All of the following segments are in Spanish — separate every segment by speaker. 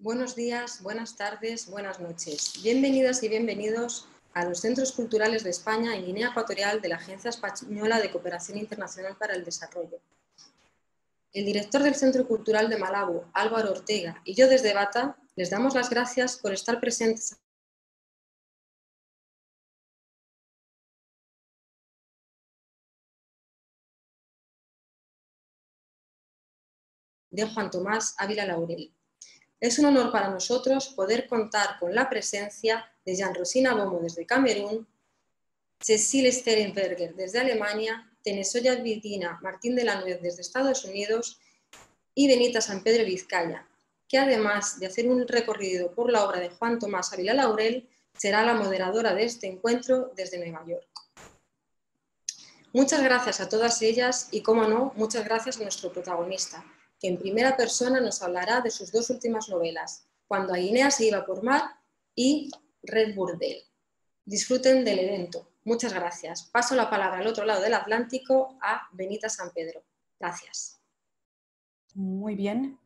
Speaker 1: Buenos días, buenas tardes, buenas noches. Bienvenidas y bienvenidos a los Centros Culturales de España en Guinea Ecuatorial de la Agencia Española de Cooperación Internacional para el Desarrollo. El director del Centro Cultural de Malabo, Álvaro Ortega, y yo desde Bata les damos las gracias por estar presentes de Juan Tomás Ávila Laurel, es un honor para nosotros poder contar con la presencia de Jean-Rosina Lomo desde Camerún, Cecile Sterenberger desde Alemania, Tenesoya Vidina Martín de la Nuez desde Estados Unidos y Benita San Pedro Vizcaya, que además de hacer un recorrido por la obra de Juan Tomás Ávila Laurel, será la moderadora de este encuentro desde Nueva York. Muchas gracias a todas ellas y, como no, muchas gracias a nuestro protagonista, que en primera persona nos hablará de sus dos últimas novelas, Cuando Guinea se iba por mar y Red Burdel. Disfruten del evento. Muchas gracias. Paso la palabra al otro lado del Atlántico a Benita San Pedro. Gracias.
Speaker 2: Muy bien.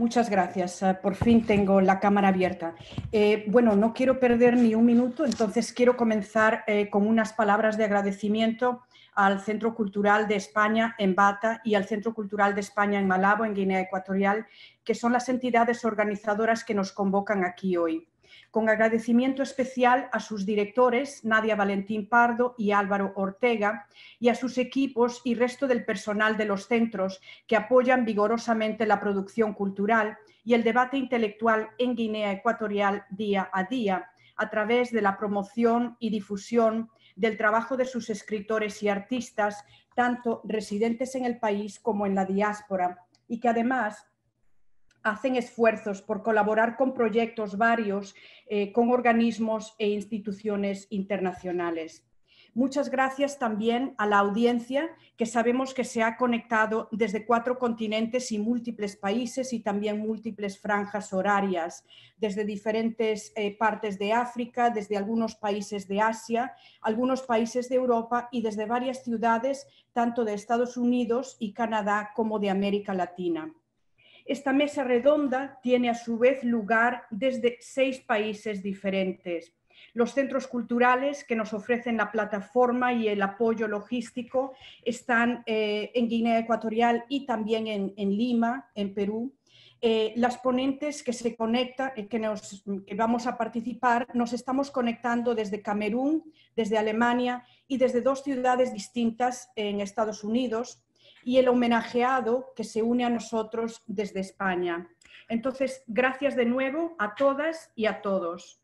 Speaker 2: Muchas gracias. Ah, por fin tengo la cámara abierta. Eh, bueno, no quiero perder ni un minuto, entonces quiero comenzar eh, con unas palabras de agradecimiento al Centro Cultural de España en Bata y al Centro Cultural de España en Malabo, en Guinea Ecuatorial, que son las entidades organizadoras que nos convocan aquí hoy. Con agradecimiento especial a sus directores, Nadia Valentín Pardo y Álvaro Ortega, y a sus equipos y resto del personal de los centros que apoyan vigorosamente la producción cultural y el debate intelectual en Guinea Ecuatorial día a día, a través de la promoción y difusión del trabajo de sus escritores y artistas, tanto residentes en el país como en la diáspora, y que además hacen esfuerzos por colaborar con proyectos varios, eh, con organismos e instituciones internacionales. Muchas gracias también a la audiencia que sabemos que se ha conectado desde cuatro continentes y múltiples países y también múltiples franjas horarias, desde diferentes eh, partes de África, desde algunos países de Asia, algunos países de Europa y desde varias ciudades tanto de Estados Unidos y Canadá como de América Latina. Esta mesa redonda tiene a su vez lugar desde seis países diferentes los centros culturales que nos ofrecen la plataforma y el apoyo logístico están eh, en Guinea Ecuatorial y también en, Lima, en Perú. Eh, las ponentes que se conectan, eh, que, que vamos a participar, nos estamos conectando desde Camerún, desde Alemania y desde dos ciudades distintas en Estados Unidos y el homenajeado que se une a nosotros desde España. Entonces, gracias de nuevo a todas y a todos.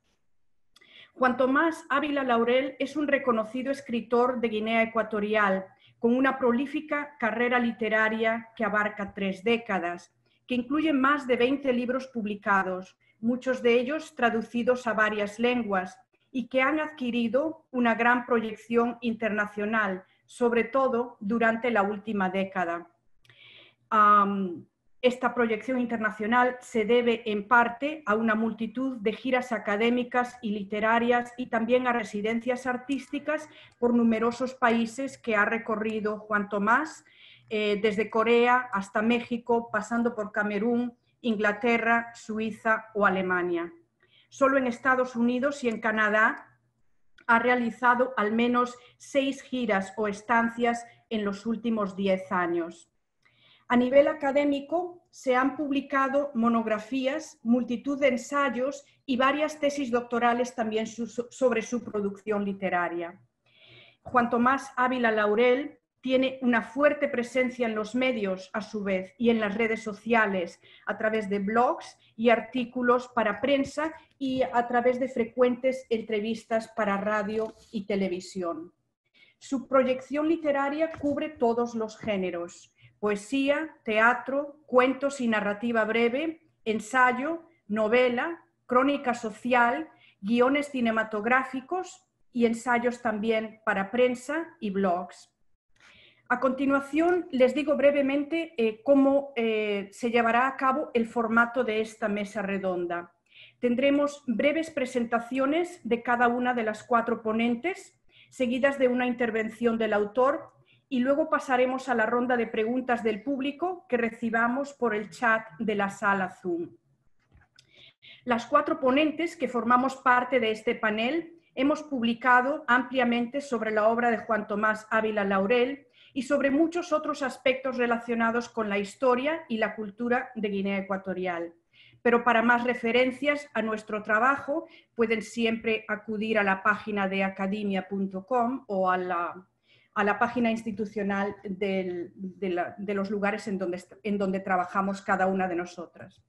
Speaker 2: Cuanto más Ávila Laurel es un reconocido escritor de Guinea Ecuatorial, con una prolífica carrera literaria que abarca tres décadas, que incluye más de 20 libros publicados, muchos de ellos traducidos a varias lenguas, y que han adquirido una gran proyección internacional, sobre todo durante la última década. Esta proyección internacional se debe en parte a una multitud de giras académicas y literarias y también a residencias artísticas por numerosos países que ha recorrido cuanto más, eh, desde Corea hasta México, pasando por Camerún, Inglaterra, Suiza o Alemania. Solo en Estados Unidos y en Canadá ha realizado al menos seis giras o estancias en los últimos diez años. A nivel académico se han publicado monografías, multitud de ensayos y varias tesis doctorales también sobre su producción literaria. Juan Tomás Ávila Laurel tiene una fuerte presencia en los medios a su vez y en las redes sociales a través de blogs y artículos para prensa y a través de frecuentes entrevistas para radio y televisión. Su proyección literaria cubre todos los géneros poesía, teatro, cuentos y narrativa breve, ensayo, novela, crónica social, guiones cinematográficos y ensayos también para prensa y blogs. A continuación, les digo brevemente eh, cómo eh, se llevará a cabo el formato de esta mesa redonda. Tendremos breves presentaciones de cada una de las cuatro ponentes, seguidas de una intervención del autor y luego pasaremos a la ronda de preguntas del público que recibamos por el chat de la sala Zoom. Las cuatro ponentes que formamos parte de este panel hemos publicado ampliamente sobre la obra de Juan Tomás Ávila Laurel y sobre muchos otros aspectos relacionados con la historia y la cultura de Guinea Ecuatorial. Pero para más referencias a nuestro trabajo pueden siempre acudir a la página de academia.com o a la a la página institucional de, los lugares en donde, en donde trabajamos cada una de nosotras.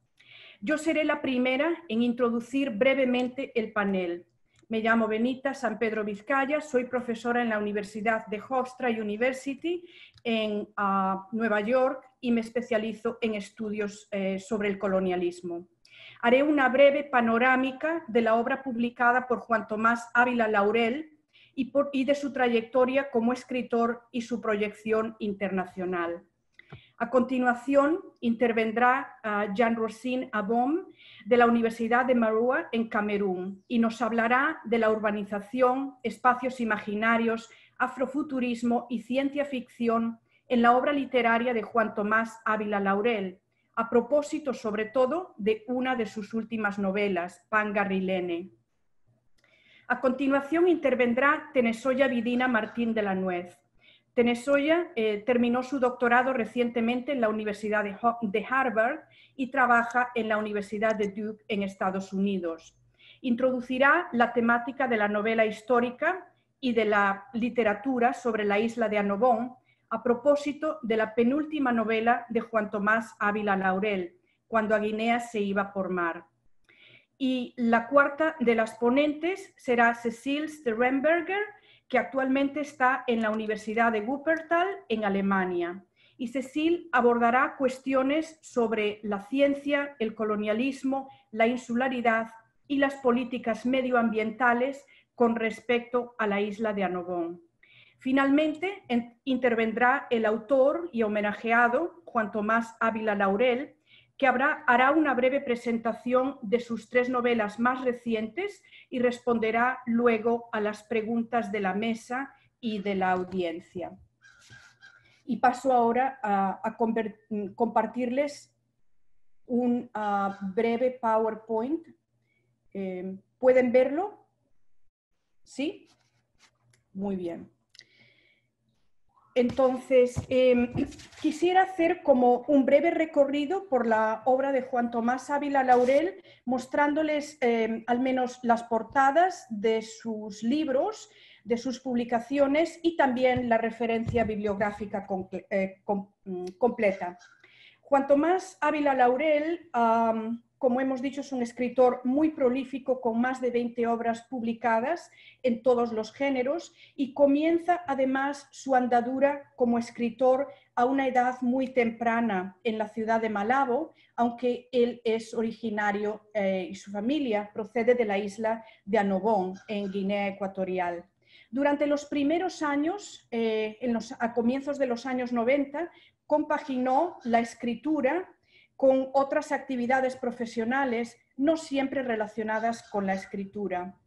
Speaker 2: Yo seré la primera en introducir brevemente el panel. Me llamo Benita San Pedro Vizcaya, soy profesora en la Universidad de Hofstra University en ah, Nueva York y me especializo en estudios eh, sobre el colonialismo. Haré una breve panorámica de la obra publicada por Juan Tomás Ávila Laurel, y, de su trayectoria como escritor y su proyección internacional. A continuación, intervendrá ah, Jean-Rosine Abom de la Universidad de Marua en Camerún y nos hablará de la urbanización, espacios imaginarios, afrofuturismo y ciencia ficción en la obra literaria de Juan Tomás Ávila Laurel, a propósito sobre todo de una de sus últimas novelas, Pangarrilene. A continuación intervendrá Tenesoya Vidina Martín de la Nuez. Tenesoya eh, terminó su doctorado recientemente en la Universidad de, de Harvard y trabaja en la Universidad de Duke en Estados Unidos. Introducirá la temática de la novela histórica y de la literatura sobre la isla de Anobón a propósito de la penúltima novela de Juan Tomás Ávila Laurel, Cuando a Guinea se iba por mar. Y la cuarta de las ponentes será Cecil Sterenberger, que actualmente está en la Universidad de Wuppertal, en Alemania. Y Cecil abordará cuestiones sobre la ciencia, el colonialismo, la insularidad y las políticas medioambientales con respecto a la isla de Anogón. Finalmente, intervendrá el autor y homenajeado Juan Tomás Ávila Laurel, que hará una breve presentación de sus tres novelas más recientes y responderá luego a las preguntas de la mesa y de la audiencia. Y paso ahora a, compartirles un ah, breve PowerPoint. Eh, ¿Pueden verlo? ¿Sí? Muy bien. Entonces, em, quisiera hacer como un breve recorrido por la obra de Juan Tomás Ávila Laurel, mostrándoles em, al menos las portadas de sus libros, de sus publicaciones y también la referencia bibliográfica eh, mm, completa. Juan Tomás Ávila Laurel como hemos dicho, es un escritor muy prolífico con más de 20 obras publicadas en todos los géneros y comienza además su andadura como escritor a una edad muy temprana en la ciudad de Malabo, aunque él es originario eh, y su familia procede de la isla de Anobón, en Guinea Ecuatorial. Durante los primeros años, eh, a comienzos de los años 90, compaginó la escritura con otras actividades profesionales no siempre relacionadas con la escritura.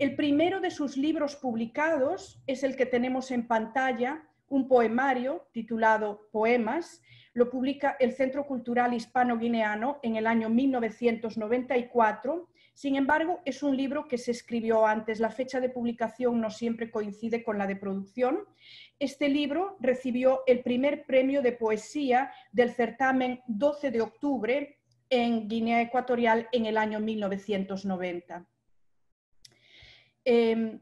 Speaker 2: El primero de sus libros publicados es el que tenemos en pantalla, un poemario titulado Poemas. Lo publica el Centro Cultural Hispano-Guineano en el año 1994 sin embargo, es un libro que se escribió antes. La fecha de publicación no siempre coincide con la de producción. Este libro recibió el primer premio de poesía del certamen 12 de octubre en Guinea Ecuatorial en el año 1990. Em,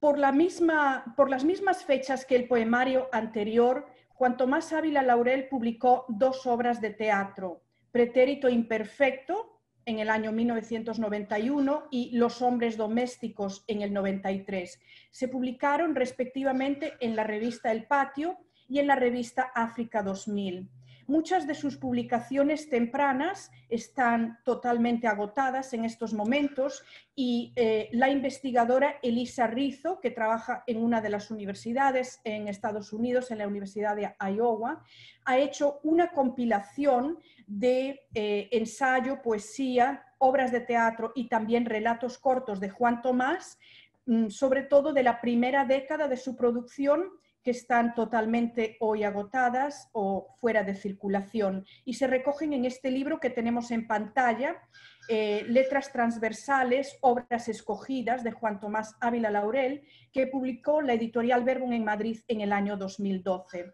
Speaker 2: por, la misma, por las mismas fechas que el poemario anterior, Cuanto más Ávila Laurel publicó dos obras de teatro, Pretérito Imperfecto, en el año 1991 y Los hombres domésticos en el 93. Se publicaron respectivamente en la revista El Patio y en la revista África 2000. Muchas de sus publicaciones tempranas están totalmente agotadas en estos momentos y eh, la investigadora Elisa Rizo, que trabaja en una de las universidades en Estados Unidos, en la Universidad de Iowa, ha hecho una compilación de eh, ensayo, poesía, obras de teatro y también relatos cortos de Juan Tomás, mm, sobre todo de la primera década de su producción que están totalmente hoy agotadas o fuera de circulación y se recogen en este libro que tenemos en pantalla, eh, Letras transversales, obras escogidas de Juan Tomás Ávila Laurel, que publicó la editorial Verbum en Madrid en el año 2012.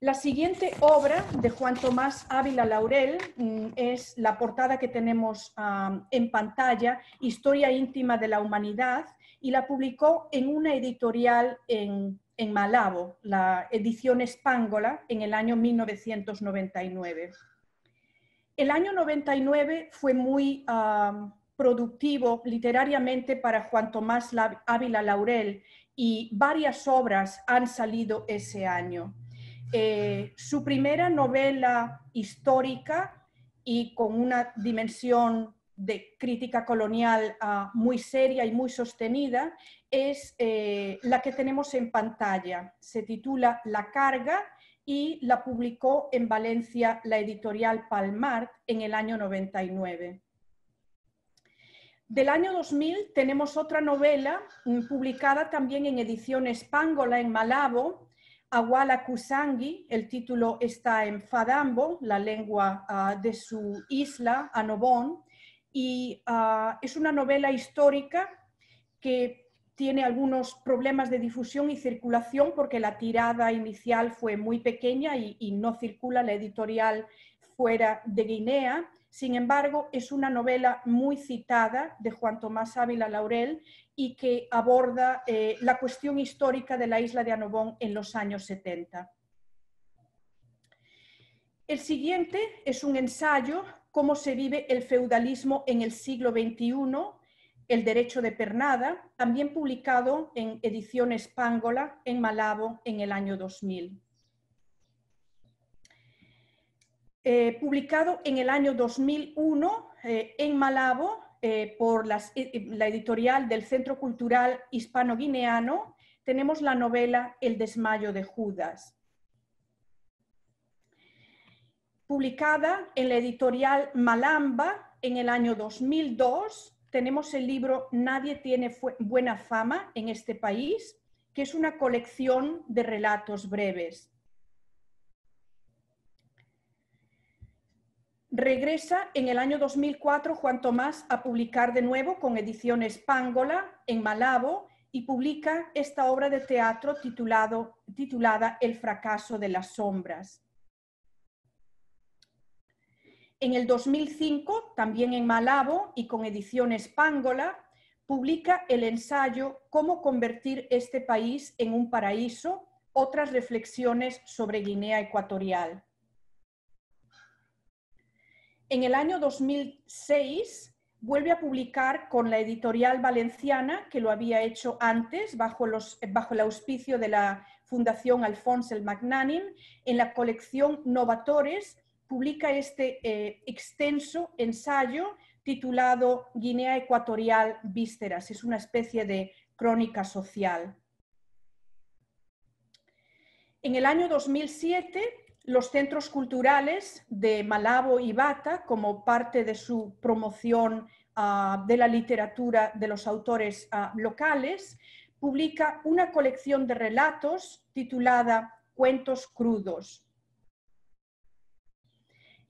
Speaker 2: La siguiente obra de Juan Tomás Ávila Laurel mm, es la portada que tenemos ah, en pantalla, Historia íntima de la humanidad, y la publicó en una editorial en, en Malabo, la edición Espángola, en el año 1999. El año 99 fue muy ah, productivo literariamente para Juan Tomás Ávila Laurel y varias obras han salido ese año. Eh, su primera novela histórica y con una dimensión de crítica colonial ah, muy seria y muy sostenida es eh, la que tenemos en pantalla. Se titula La carga y la publicó en Valencia la editorial Palmart en el año 99. Del año 2000 tenemos otra novela mm, publicada también en edición Pangola en Malabo, Awala Kusangi, el título está en Fadambo, la lengua ah, de su isla, Anobón, y ah, es una novela histórica que tiene algunos problemas de difusión y circulación porque la tirada inicial fue muy pequeña y, no circula la editorial fuera de Guinea. Sin embargo, es una novela muy citada de Juan Tomás Ávila Laurel y que aborda eh, la cuestión histórica de la isla de Anobón en los años 70. El siguiente es un ensayo cómo se vive el feudalismo en el siglo XXI, El derecho de pernada, también publicado en edición Pángola en Malabo en el año 2000. Eh, publicado en el año 2001 eh, en Malabo eh, por la editorial del Centro Cultural Hispano-Guineano, tenemos la novela El desmayo de Judas. publicada en la editorial Malamba en el año 2002. Tenemos el libro Nadie tiene buena fama en este país, que es una colección de relatos breves. Regresa en el año 2004 Juan Tomás a publicar de nuevo con Ediciones Pángola en Malabo y publica esta obra de teatro titulada El fracaso de las sombras. En el 2005, también en Malabo y con ediciones Pángola, publica el ensayo Cómo convertir este país en un paraíso, otras reflexiones sobre Guinea Ecuatorial. En el año 2006 vuelve a publicar con la editorial valenciana, que lo había hecho antes, bajo, el auspicio de la Fundación Alfonso el Magnanim, en la colección Novatores, publica este eh, extenso ensayo titulado Guinea Ecuatorial Vísceras. Es una especie de crónica social. En el año 2007, los centros culturales de Malabo y Bata, como parte de su promoción ah, de la literatura de los autores ah, locales, publica una colección de relatos titulada Cuentos crudos,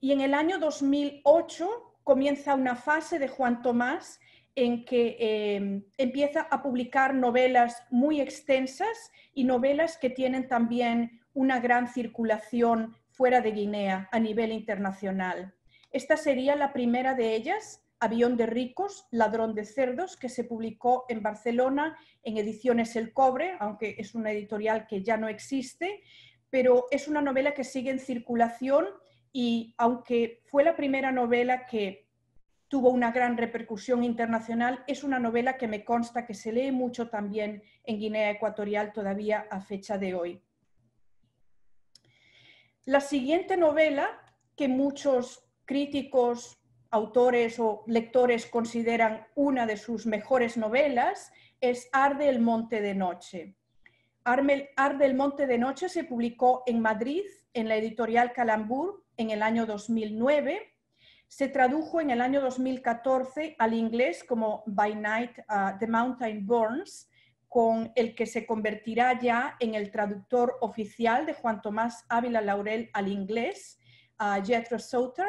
Speaker 2: y en el año 2008 comienza una fase de Juan Tomás en que em, empieza a publicar novelas muy extensas y novelas que tienen también una gran circulación fuera de Guinea a nivel internacional. Esta sería la primera de ellas, Avión de ricos, Ladrón de cerdos, que se publicó en Barcelona en ediciones El Cobre, aunque es una editorial que ya no existe, pero es una novela que sigue en circulación y aunque fue la primera novela que tuvo una gran repercusión internacional, es una novela que me consta que se lee mucho también en Guinea Ecuatorial todavía a fecha de hoy. La siguiente novela que muchos críticos, autores o lectores consideran una de sus mejores novelas es Arde el Monte de Noche. Arde el Monte de Noche se publicó en Madrid en la editorial Calambur en el año 2009. Se tradujo en el año 2014 al inglés como By Night uh, The Mountain Burns, con el que se convertirá ya en el traductor oficial de Juan Tomás Ávila Laurel al inglés, a uh, Jethro Sauter,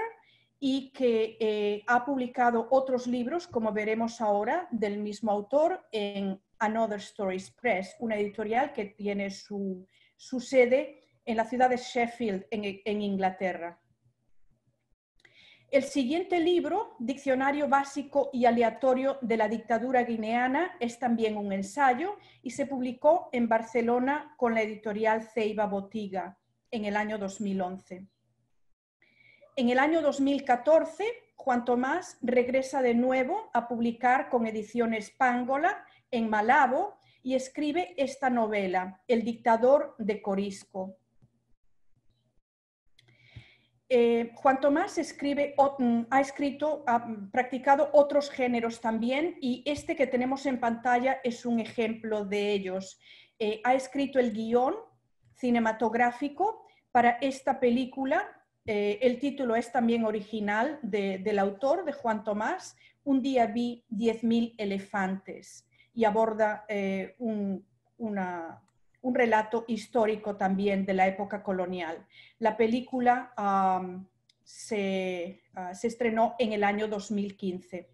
Speaker 2: y que eh, ha publicado otros libros, como veremos ahora, del mismo autor en Another Stories Press, una editorial que tiene su, su sede en la ciudad de Sheffield, en Inglaterra. El siguiente libro, Diccionario Básico y Aleatorio de la Dictadura Guineana, es también un ensayo y se publicó en Barcelona con la editorial Ceiba Botiga en el año 2011. En el año 2014, Juan Tomás regresa de nuevo a publicar con ediciones Pángola en Malabo y escribe esta novela, El dictador de Corisco. Eh, Juan Tomás mm, ha escrito, ha mm, practicado otros géneros también y este que tenemos en pantalla es un ejemplo de ellos. Eh, ha escrito el guión cinematográfico para esta película. Eh, el título es también original del autor, de Juan Tomás. Un día vi 10.000 elefantes y aborda una, un relato histórico también de la época colonial. La película ah, se, estrenó en el año 2015.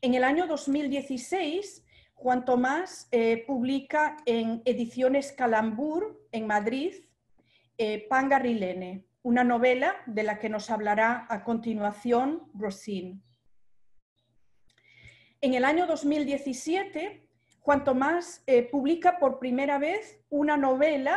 Speaker 2: En el año 2016 Juan Tomás eh, publica en Ediciones Calambur, en Madrid, eh, Rilene, una novela de la que nos hablará a continuación Rosin. En el año 2017 cuanto más eh, publica por primera vez una novela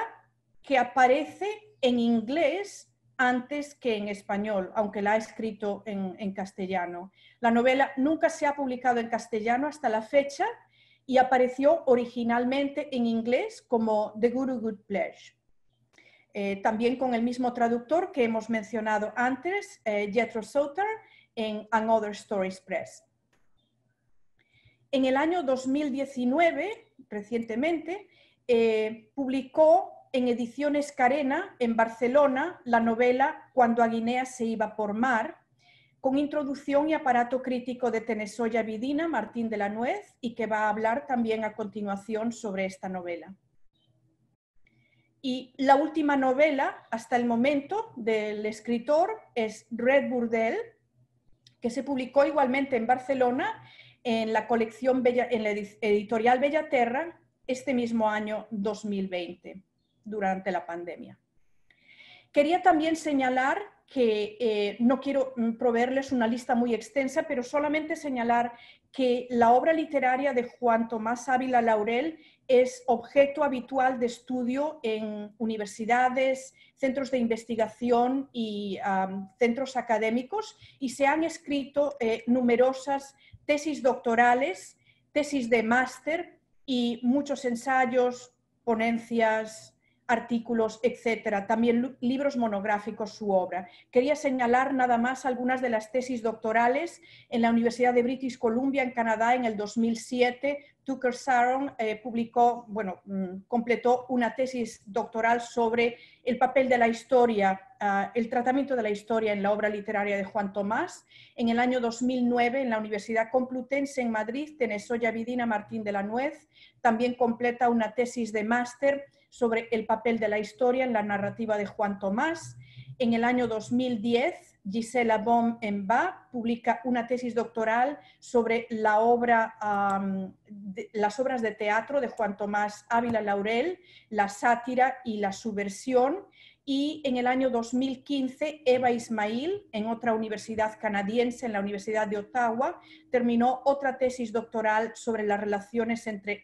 Speaker 2: que aparece en inglés antes que en español, aunque la ha escrito en, castellano. La novela nunca se ha publicado en castellano hasta la fecha y apareció originalmente en inglés como The Guru Good Pleasure. Eh, también con el mismo traductor que hemos mencionado antes, eh, Jethro Soter, en Another Stories Press. En el año 2019, recientemente, eh, publicó en Ediciones Carena, en Barcelona, la novela Cuando a Guinea se iba por mar, con introducción y aparato crítico de Tenesoya Vidina, Martín de la Nuez, y que va a hablar también a continuación sobre esta novela. Y la última novela, hasta el momento, del escritor es Red Burdel, que se publicó igualmente en Barcelona en la colección en la editorial Bellaterra este mismo año 2020, durante la pandemia. Quería también señalar que eh, no quiero mm, proveerles una lista muy extensa, pero solamente señalar que la obra literaria de Juan Tomás Ávila Laurel es objeto habitual de estudio en universidades, centros de investigación y centros académicos y se han escrito eh, numerosas tesis doctorales, tesis de máster y muchos ensayos, ponencias, artículos, etcétera, también libros monográficos, su obra. Quería señalar nada más algunas de las tesis doctorales en la Universidad de British Columbia en Canadá en el 2007. Tucker Saron eh, publicó, bueno, mm, completó una tesis doctoral sobre el papel de la historia, ah, el tratamiento de la historia en la obra literaria de Juan Tomás. En el año 2009, en la Universidad Complutense en Madrid, Tenesoya Vidina Martín de la Nuez también completa una tesis de máster sobre el papel de la historia en la narrativa de Juan Tomás. En el año 2010, Gisela Baum en Ba publica una tesis doctoral sobre la obra, las obras de teatro de Juan Tomás Ávila Laurel, la sátira y la subversión y en el año 2015 Eva Ismail, en otra universidad canadiense, en la Universidad de Ottawa, terminó otra tesis doctoral sobre las relaciones entre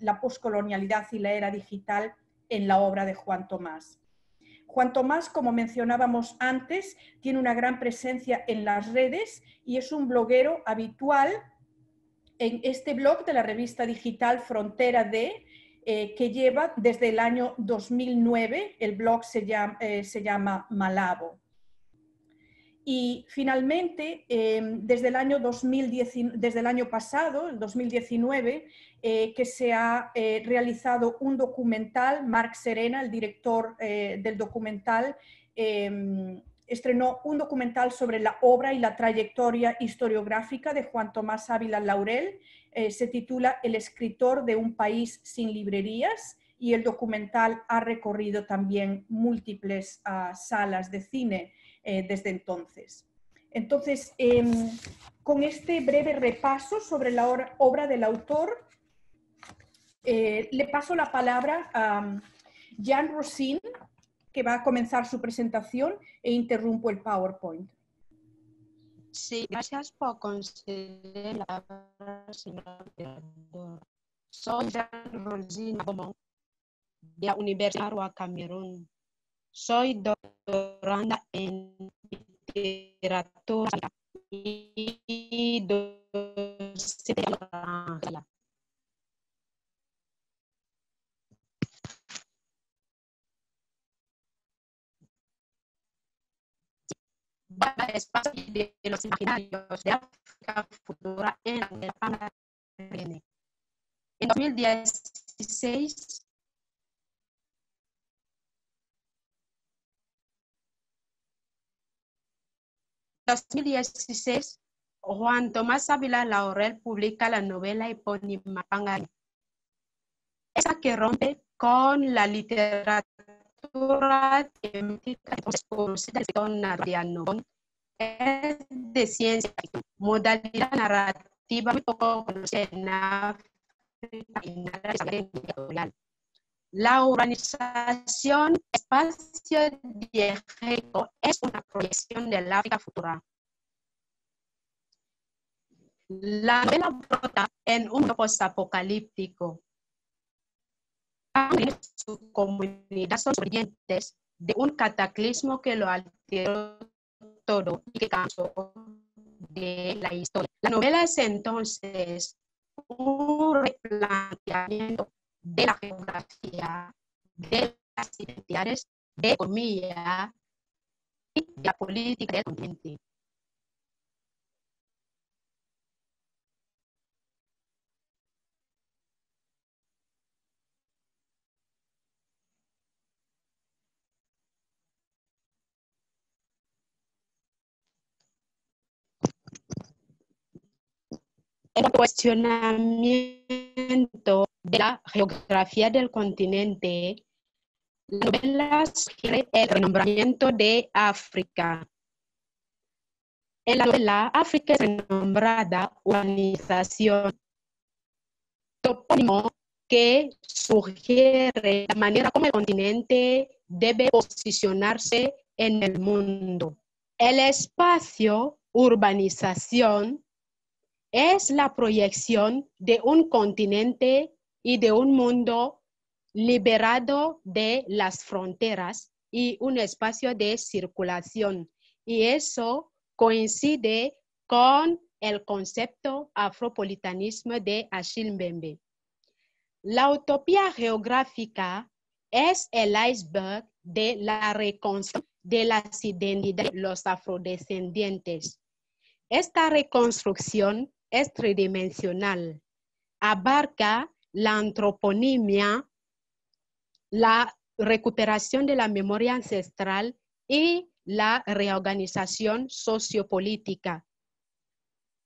Speaker 2: la poscolonialidad y la era digital en la obra de Juan Tomás. Juan Tomás, como mencionábamos antes, tiene una gran presencia en las redes y es un bloguero habitual en este blog de la revista digital Frontera de, eh, que lleva desde el año 2009. El blog eh, se llama, Malabo. Y finalmente, em, desde, el año desde el año pasado, el 2019, eh, que se ha realizado un documental, Marc Serena, el director del documental, em, estrenó un documental sobre la obra y la trayectoria historiográfica de Juan Tomás Ávila Laurel, eh, se titula El escritor de un país sin librerías y el documental ha recorrido también múltiples ah, salas de cine eh, desde entonces. Entonces, em, con este breve repaso sobre la obra del autor, eh, le paso la palabra a mm, Jan Rosin, que va a comenzar su presentación e interrumpo el PowerPoint.
Speaker 1: Sí, gracias por conceder la palabra, señor director. Soy Jean Rosina Beaumont, de la Universidad de Camerún. Soy doctoranda en literatura y docente de la el espacio de los imaginarios de África futura en la guerra. En 2016, En 2016, Juan Tomás Ávila Laurel publica la novela epónima Pangani, esa que rompe con la literatura de es de ciencia modalidad narrativa muy poco conocida La urbanización espacio diegético es una proyección la África futura. La novela brota en un apocalíptico su comunidad son sobrevivientes de un cataclismo que lo alteró todo y que cansó de la historia. La novela es entonces un replanteamiento de la geografía, de las identidades, de economía y de la política del continente. el cuestionamiento de la geografía del continente, la novela sugiere el renombramiento de África. En la novela, África es renombrada urbanización, topónimo que sugiere la manera como el continente debe posicionarse en el mundo. El espacio urbanización es la proyección de un continente y de un mundo liberado de las fronteras y un espacio de circulación. Y eso coincide con el concepto afropolitanismo de Achille Mbembe. La utopía geográfica es el iceberg de la reconstrucción de las identidades de los afrodescendientes. Esta reconstrucción es tridimensional. Abarca la antroponimia, la recuperación de la memoria ancestral y la reorganización sociopolítica.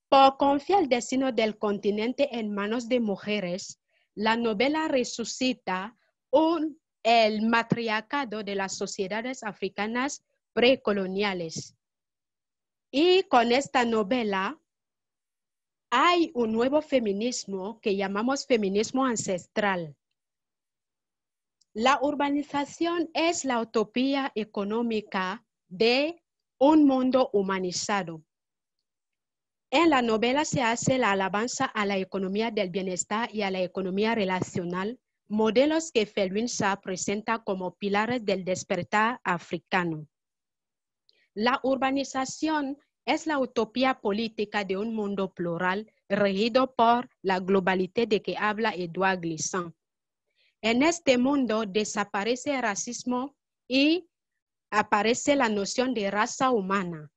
Speaker 1: Por confiar el destino del continente en manos de mujeres, la novela resucita un, el matriarcado de las sociedades africanas precoloniales. Y con esta novela, hay un nuevo feminismo que llamamos feminismo ancestral. La urbanización es la utopía económica de un mundo humanizado. En la novela se hace la alabanza a la economía del bienestar y a la economía relacional, modelos que Felwinsa presenta como pilares del despertar africano. La urbanización es la utopía política de un mundo plural regido por la globalidad de que habla Edouard Glissant. En este mundo desaparece el racismo y aparece la noción de raza humana.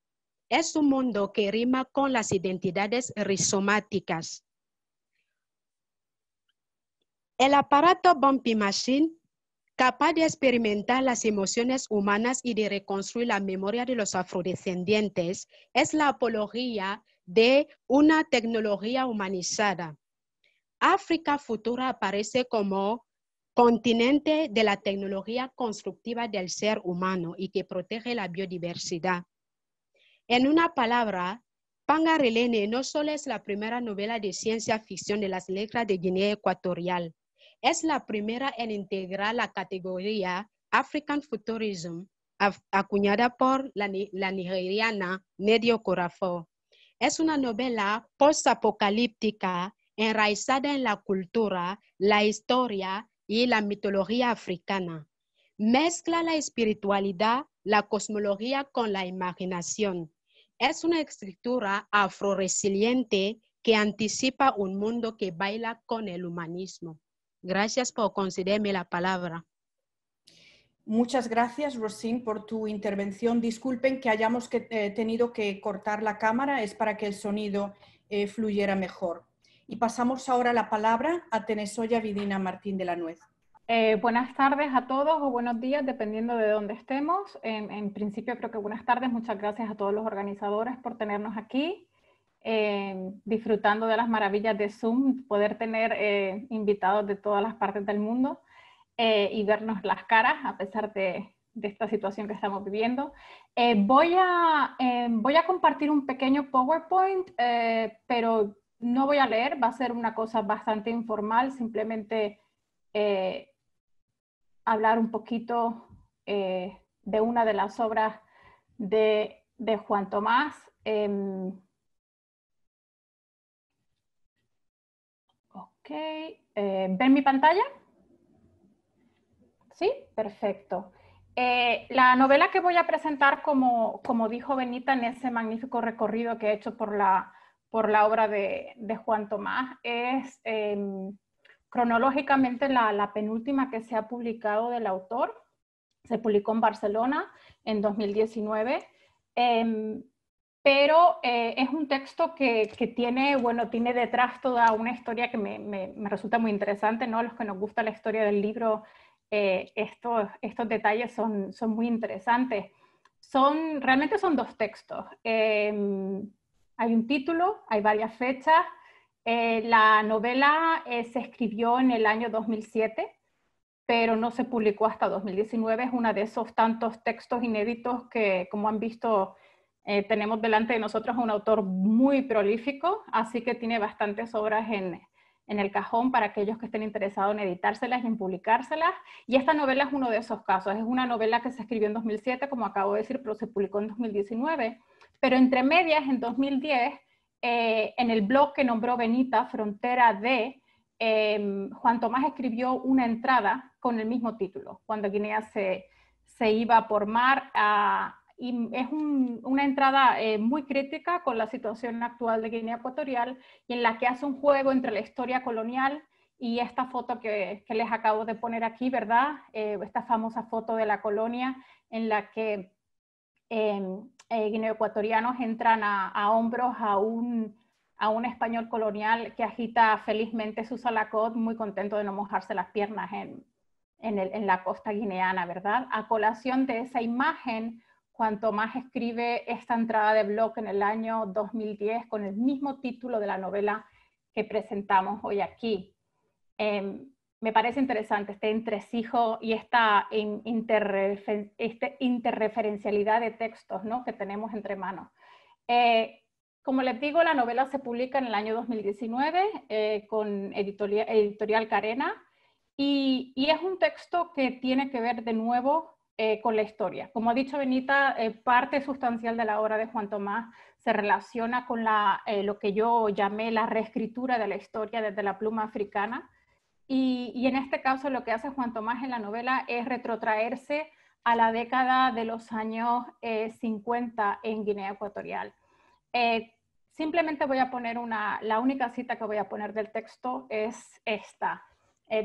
Speaker 1: Es un mundo que rima con las identidades rizomáticas. El aparato Bumpy Machine capaz de experimentar las emociones humanas y de reconstruir la memoria de los afrodescendientes, es la apología de una tecnología humanizada. África Futura aparece como continente de la tecnología constructiva del ser humano y que protege la biodiversidad. En una palabra, Relene no solo es la primera novela de ciencia ficción de las letras de Guinea Ecuatorial, es la primera en integrar la categoría African Futurism, acuñada por la, nigeriana Nedio Corafor. Es una novela post-apocalíptica enraizada en la cultura, la historia y la mitología africana. Mezcla la espiritualidad, la cosmología con la imaginación. Es una escritura afro-resiliente que anticipa un mundo que baila con el humanismo. Gracias por concederme la palabra.
Speaker 2: Muchas gracias, Rosin por tu intervención. Disculpen que hayamos que, eh, tenido que cortar la cámara, es para que el sonido eh, fluyera mejor. Y pasamos ahora la
Speaker 3: palabra a Tenesoya Vidina Martín de la Nuez. Eh, buenas tardes a todos o buenos días, dependiendo de dónde estemos. En, en, principio creo que buenas tardes. Muchas gracias a todos los organizadores por tenernos aquí. Eh, disfrutando de las maravillas de Zoom, poder tener eh, invitados de todas las partes del mundo eh, y vernos las caras a pesar de, esta situación que estamos viviendo. voy, a, compartir un pequeño PowerPoint, pero no voy a leer, va a ser una cosa bastante informal, simplemente hablar un poquito de una de las obras de, de Juan Tomás. Em, Ok, eh, ¿ven mi pantalla? Sí, perfecto. Eh, la novela que voy a presentar, como, dijo Benita en ese magnífico recorrido que he hecho por la, por la obra de, Juan Tomás, es em, cronológicamente la, penúltima que se ha publicado del autor. Se publicó en Barcelona en 2019 pero eh, es un texto que, tiene, bueno, tiene detrás toda una historia que me, resulta muy interesante, ¿no? Los que nos gusta la historia del libro, eh, estos, estos detalles son, son muy interesantes. Son, realmente son dos textos. Eh, hay un título, hay varias fechas. la novela se escribió en el año 2007 pero no se publicó hasta 2019. Es uno de esos tantos textos inéditos que, como han visto, eh, tenemos delante de nosotros un autor muy prolífico, así que tiene bastantes obras en, en el cajón para aquellos que estén interesados en editárselas y en publicárselas. Y esta novela es uno de esos casos. Es una novela que se escribió en 2007, como acabo de decir, pero se publicó en 2019. Pero entre medias, en 2010, eh, en el blog que nombró Benita, Frontera de, em, Juan Tomás escribió una entrada con el mismo título, cuando Guinea se, se iba por mar a, y es una entrada eh, muy crítica con la situación actual de Guinea Ecuatorial y en la que hace un juego entre la historia colonial y esta foto que, les acabo de poner aquí, ¿verdad? Eh, esta famosa foto de la colonia en la que em, eh, guineoecuatorianos entran a, hombros a un, a un español colonial que agita felizmente su salacot, muy contento de no mojarse las piernas en, en, la costa guineana, ¿verdad? A colación de esa imagen cuanto más escribe esta entrada de blog en el año 2010 con el mismo título de la novela que presentamos hoy aquí. Em, me parece interesante este entresijo y esta este interreferencialidad de textos ¿no? que tenemos entre manos. Eh, como les digo, la novela se publica en el año 2019 eh, con editorial, Carena y, y, es un texto que tiene que ver de nuevo eh, con la historia. Como ha dicho Benita, eh, parte sustancial de la obra de Juan Tomás se relaciona con eh, lo que yo llamé la reescritura de la historia desde la pluma africana. Y, y, en este caso lo que hace Juan Tomás en la novela es retrotraerse a la década de los años 50 en Guinea Ecuatorial. simplemente voy a poner una, la única cita que voy a poner del texto es esta,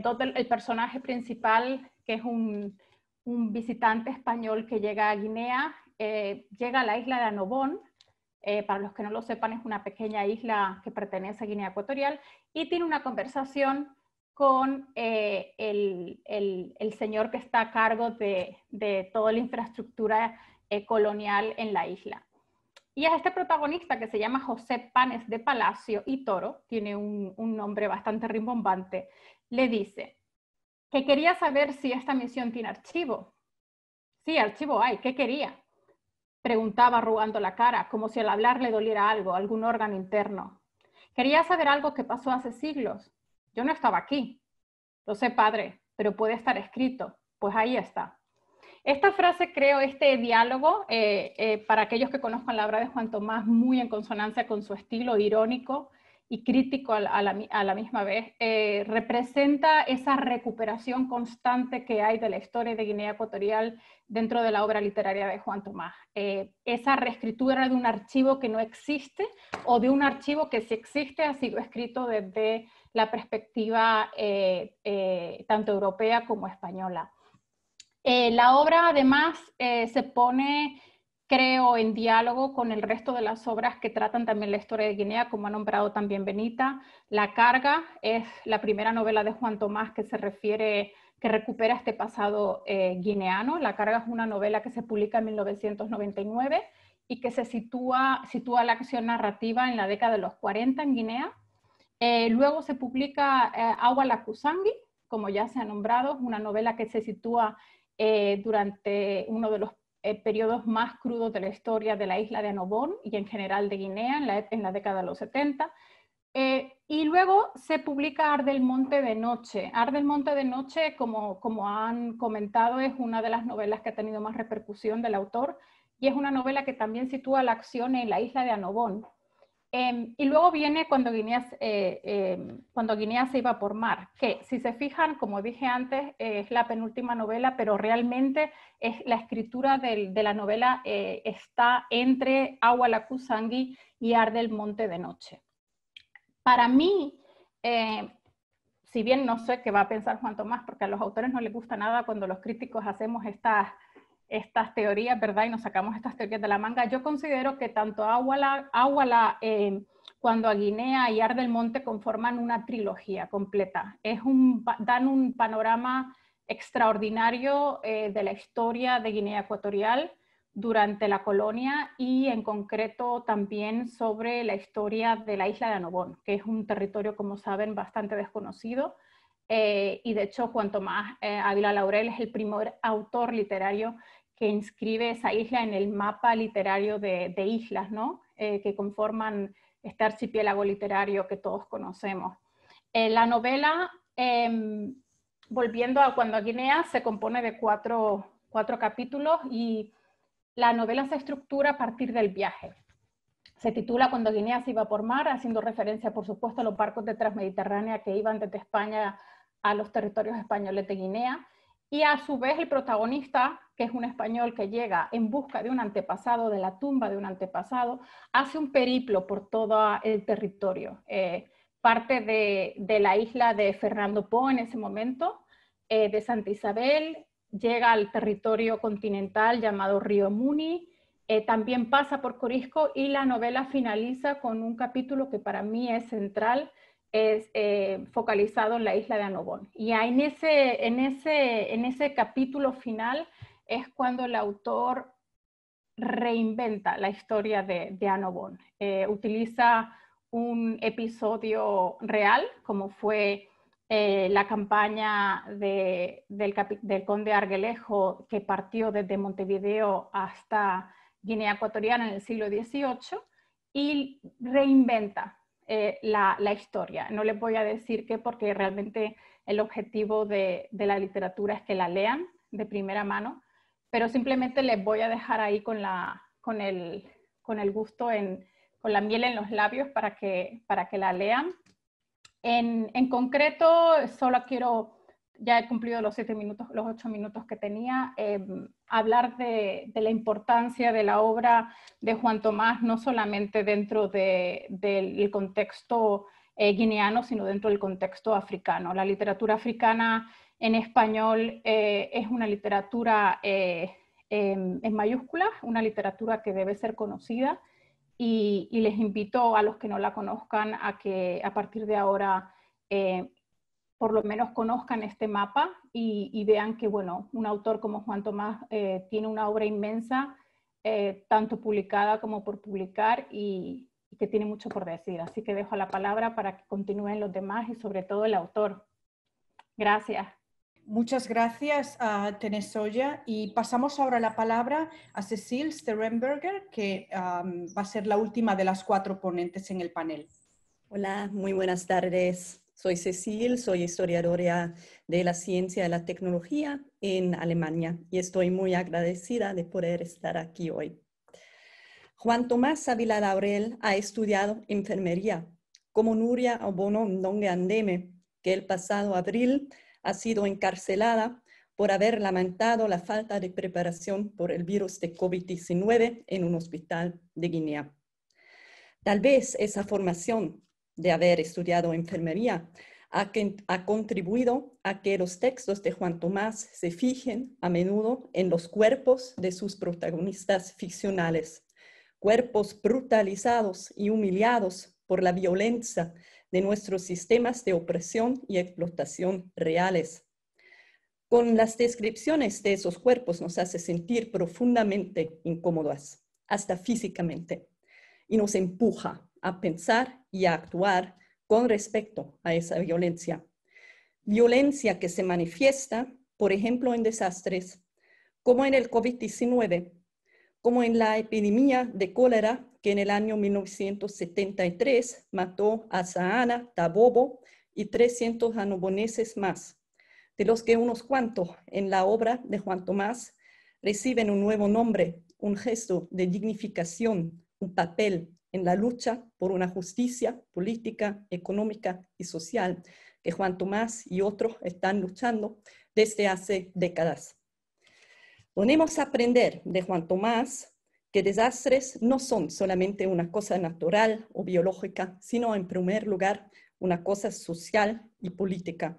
Speaker 3: donde el personaje principal, que es un un visitante español que llega a Guinea, eh, llega a la isla de Anobón, eh, para los que no lo sepan es una pequeña isla que pertenece a Guinea Ecuatorial, y tiene una conversación con eh, el, señor que está a cargo de, toda la infraestructura colonial en la isla. Y a este protagonista que se llama José Panes de Palacio y Toro, tiene un nombre bastante rimbombante, le dice, que quería saber si esta misión tiene archivo. Sí, archivo hay, ¿qué quería? Preguntaba arrugando la cara, como si al hablar le doliera algo, algún órgano interno. Quería saber algo que pasó hace siglos. Yo no estaba aquí. Lo sé, padre, pero puede estar escrito. Pues ahí está. Esta frase, creo, este diálogo, eh, eh, para aquellos que conozcan la obra de Juan Tomás, muy en consonancia con su estilo irónico, y crítico a la, misma vez, eh, representa esa recuperación constante que hay de la historia de Guinea Ecuatorial dentro de la obra literaria de Juan Tomás. Eh, esa reescritura de un archivo que no existe o de un archivo que si existe ha sido escrito desde la perspectiva eh, tanto europea como española. la obra además se pone creo, en diálogo con el resto de las obras que tratan también la historia de Guinea, como ha nombrado también Benita. La carga es la primera novela de Juan Tomás que se refiere, que recupera este pasado eh, guineano. La carga es una novela que se publica en 1999 y que se sitúa, sitúa la acción narrativa en la década de los 40 en Guinea. Eh, luego se publica eh, Agua la Kusangi, como ya se ha nombrado, una novela que se sitúa durante uno de los eh, periodos más crudos de la historia de la isla de Anobón y en general de Guinea en la, e, década de los 70. Eh, y luego se publica Ar del Monte de Noche. Ar del Monte de Noche, como, como han comentado, es una de las novelas que ha tenido más repercusión del autor y es una novela que también sitúa la acción en la isla de Anobón, Em, y luego viene cuando Guinea, eh, em, cuando Guinea se iba por mar, que si se fijan, como dije antes, es la penúltima novela, pero realmente es la escritura de la novela eh, está entre Agua la Kusangi y Arde el Monte de Noche. Para mí, em, si bien no sé qué va a pensar Juan Tomás, porque a los autores no les gusta nada cuando los críticos hacemos estas estas teorías, ¿verdad? Y nos sacamos estas teorías de la manga. Yo considero que tanto Águala, eh, cuando a Guinea y Ar del Monte conforman una trilogía completa. Es un, dan un panorama extraordinario eh, de la historia de Guinea Ecuatorial durante la colonia y en concreto también sobre la historia de la isla de Anobón, que es un territorio, como saben, bastante desconocido. Eh, y de hecho, cuanto más eh, Ávila Laurel es el primer autor literario que inscribe esa isla en el mapa literario de, islas, ¿no? Eh, que conforman este archipiélago literario que todos conocemos. Eh, la novela, em, volviendo a cuando a Guinea, se compone de cuatro, cuatro capítulos y la novela se estructura a partir del viaje. Se titula Cuando Guinea se iba por mar, haciendo referencia, por supuesto, a los barcos de Transmediterránea que iban desde España a los territorios españoles de Guinea. Y a su vez el protagonista, que es un español que llega en busca de un antepasado, de la tumba de un antepasado, hace un periplo por todo el territorio. Eh, parte de, la isla de Fernando Po en ese momento, eh, de Santa Isabel, llega al territorio continental llamado Río Muni, eh, también pasa por Corisco y la novela finaliza con un capítulo que para mí es central, es eh, focalizado en la isla de Anobón. Y en ese, en, ese, capítulo final es cuando el autor reinventa la historia de, de Anobón. Eh, utiliza un episodio real, como fue eh, la campaña del, del, conde Arguelejo que partió desde Montevideo hasta Guinea Ecuatoriana en el siglo XVIII, y reinventa eh, la, historia. No les voy a decir qué porque realmente el objetivo de, la literatura es que la lean de primera mano, pero simplemente les voy a dejar ahí con, la, con, el, con el gusto, en, con la miel en los labios para que, para que la lean. En, en concreto, solo quiero, ya he cumplido los siete minutos, los ocho minutos que tenía. Em, hablar de, la importancia de la obra de Juan Tomás, no solamente dentro del contexto eh, guineano, sino dentro del contexto africano. La literatura africana en español eh, es una literatura eh, em, en mayúsculas, una literatura que debe ser conocida y, y, les invito a los que no la conozcan a que a partir de ahora por lo menos conozcan este mapa y, vean que, bueno, un autor como Juan Tomás eh, tiene una obra inmensa, eh, tanto publicada como por publicar, y, que tiene mucho por decir. Así que dejo la palabra para que continúen los demás y sobre todo el autor. Gracias. Muchas gracias a Tenesoya
Speaker 2: y pasamos ahora la palabra a Cecil Sterenberger, que va a ser la última de las cuatro ponentes en el panel.
Speaker 4: Hola, muy buenas tardes. Soy Cecil, soy historiadora de la ciencia y la tecnología en Alemania y estoy muy agradecida de poder estar aquí hoy. Juan Tomás avila Laurel ha estudiado enfermería, como Nuria Obono Dongue Andeme, que el pasado abril ha sido encarcelada por haber lamentado la falta de preparación por el virus de COVID-19 en un hospital de Guinea. Tal vez esa formación de haber estudiado enfermería, ha, contribuido a que los textos de Juan Tomás se fijen a menudo en los cuerpos de sus protagonistas ficcionales, cuerpos brutalizados y humillados por la violencia de nuestros sistemas de opresión y explotación reales. Con las descripciones de esos cuerpos nos hace sentir profundamente incómodas, hasta físicamente, y nos empuja a pensar y a actuar con respecto a esa violencia. Violencia que se manifiesta, por ejemplo, en desastres, como en el COVID-19, como en la epidemia de cólera que en el año 1973 mató a Saana, Tabobo y 300 anuboneses más, de los que unos cuantos en la obra de Juan Tomás reciben un nuevo nombre, un gesto de dignificación, un papel, en la lucha por una justicia política, económica y social que Juan Tomás y otros están luchando desde hace décadas. ponemos a aprender de Juan Tomás que desastres no son solamente una cosa natural o biológica, sino en primer lugar una cosa social y política.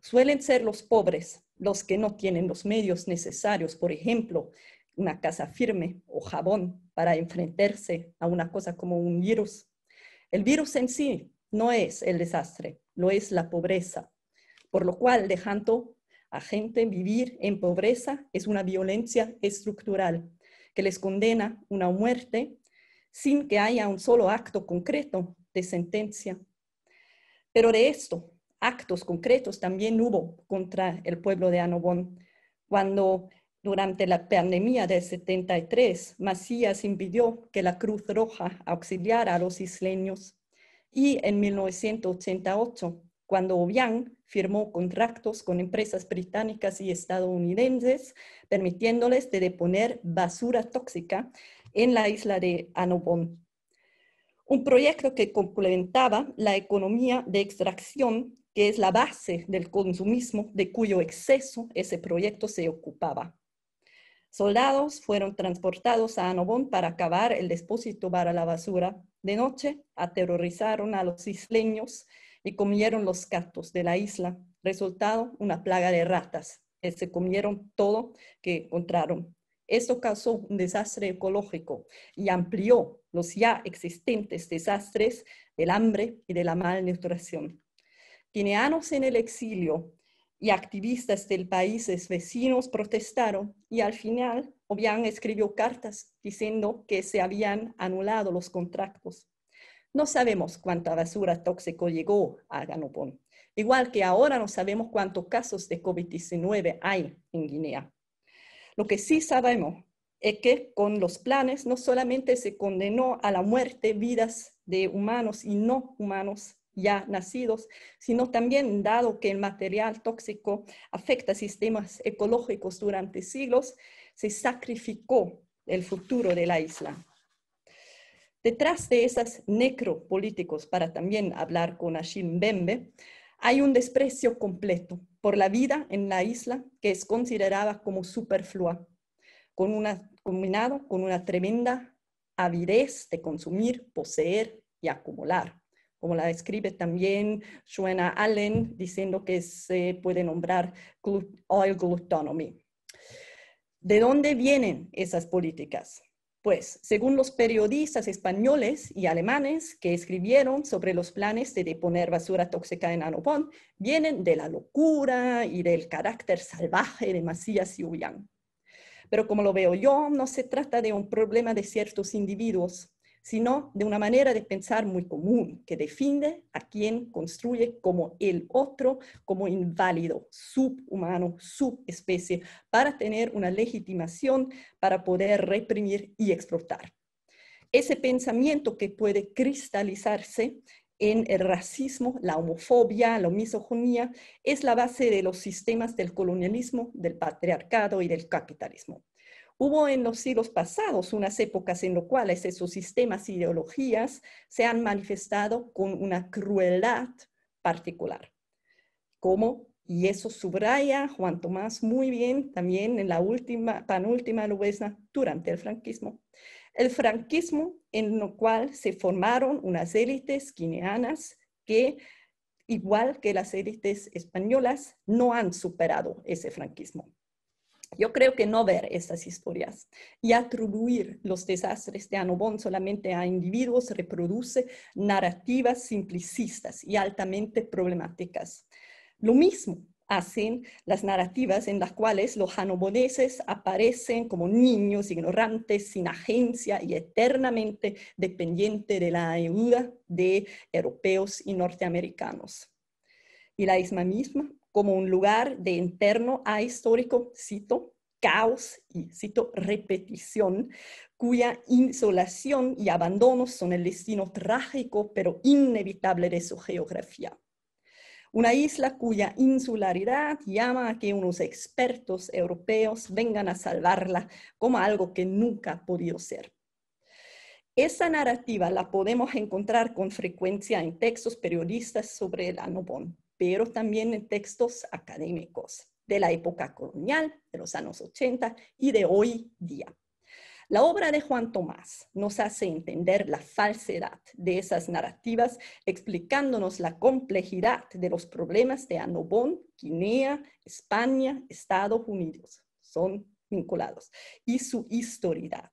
Speaker 4: Suelen ser los pobres los que no tienen los medios necesarios, por ejemplo, una casa firme o jabón para enfrentarse a una cosa como un virus. El virus en sí no es el desastre, lo es la pobreza, por lo cual dejando a gente vivir en pobreza es una violencia estructural que les condena una muerte sin que haya un solo acto concreto de sentencia. Pero de esto, actos concretos también hubo contra el pueblo de Anobón, cuando durante la pandemia del 73, Macías impidió que la Cruz Roja auxiliara a los isleños y en 1988, cuando Obiang firmó contratos con empresas británicas y estadounidenses permitiéndoles de deponer basura tóxica en la isla de Anobón. Un proyecto que complementaba la economía de extracción, que es la base del consumismo de cuyo exceso ese proyecto se ocupaba. Soldados fueron transportados a Anobón para acabar el depósito para la basura. De noche aterrorizaron a los isleños y comieron los gatos de la isla. Resultado, una plaga de ratas se comieron todo que encontraron. Esto causó un desastre ecológico y amplió los ya existentes desastres del hambre y de la malnutrición. Guineanos en el exilio y activistas del países vecinos protestaron y al final Obiang escribió cartas diciendo que se habían anulado los contratos. No sabemos cuánta basura tóxica llegó a Ganopón, igual que ahora no sabemos cuántos casos de COVID-19 hay en Guinea. Lo que sí sabemos es que con los planes no solamente se condenó a la muerte vidas de humanos y no humanos, ya nacidos, sino también dado que el material tóxico afecta sistemas ecológicos durante siglos, se sacrificó el futuro de la isla. Detrás de esas necropolíticos, para también hablar con Ashim Bembe, hay un desprecio completo por la vida en la isla que es considerada como superflua, combinado con una tremenda avidez de consumir, poseer y acumular como la describe también suena Allen, diciendo que se puede nombrar oil glutonomy. ¿De dónde vienen esas políticas? Pues, según los periodistas españoles y alemanes que escribieron sobre los planes de deponer basura tóxica en Anopón, vienen de la locura y del carácter salvaje de Macías y Ullán. Pero como lo veo yo, no se trata de un problema de ciertos individuos, sino de una manera de pensar muy común que define a quien construye como el otro, como inválido, subhumano, subespecie, para tener una legitimación para poder reprimir y explotar. Ese pensamiento que puede cristalizarse en el racismo, la homofobia, la misoginia, es la base de los sistemas del colonialismo, del patriarcado y del capitalismo. Hubo en los siglos pasados unas épocas en las cuales esos sistemas e ideologías se han manifestado con una crueldad particular, como, y eso subraya Juan Tomás muy bien también en la última, panúltima novela durante el franquismo. El franquismo en lo cual se formaron unas élites guineanas que, igual que las élites españolas, no han superado ese franquismo. Yo creo que no ver estas historias y atribuir los desastres de Anobón solamente a individuos reproduce narrativas simplicistas y altamente problemáticas. Lo mismo hacen las narrativas en las cuales los hanoboneses aparecen como niños ignorantes, sin agencia y eternamente dependientes de la ayuda de europeos y norteamericanos. Y la isma misma como un lugar de interno a histórico, cito, caos y, cito, repetición, cuya insolación y abandono son el destino trágico pero inevitable de su geografía. Una isla cuya insularidad llama a que unos expertos europeos vengan a salvarla como algo que nunca ha podido ser. Esa narrativa la podemos encontrar con frecuencia en textos periodistas sobre el Anobón pero también en textos académicos de la época colonial, de los años 80 y de hoy día. La obra de Juan Tomás nos hace entender la falsedad de esas narrativas, explicándonos la complejidad de los problemas de Anobón, Guinea, España, Estados Unidos. Son vinculados. Y su historidad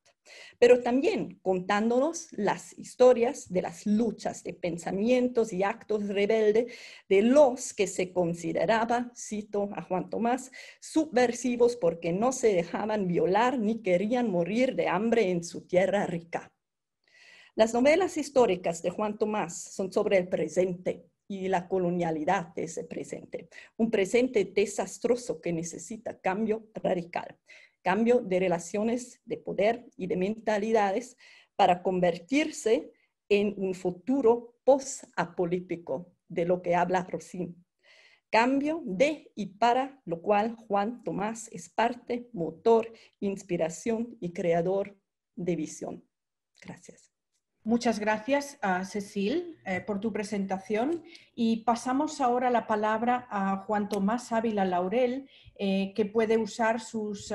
Speaker 4: pero también contándonos las historias de las luchas de pensamientos y actos rebeldes de los que se consideraba, cito a Juan Tomás, subversivos porque no se dejaban violar ni querían morir de hambre en su tierra rica. Las novelas históricas de Juan Tomás son sobre el presente y la colonialidad de ese presente, un presente desastroso que necesita cambio radical cambio de relaciones de poder y de mentalidades para convertirse en un futuro post-apolítico, de lo que habla Rosín. Cambio de y para lo cual Juan Tomás es parte, motor, inspiración y creador de visión. Gracias. Muchas
Speaker 2: gracias, ah, Cecil, eh, por tu presentación. Y pasamos ahora la palabra a Juan Tomás Ávila Laurel, eh, que puede usar sus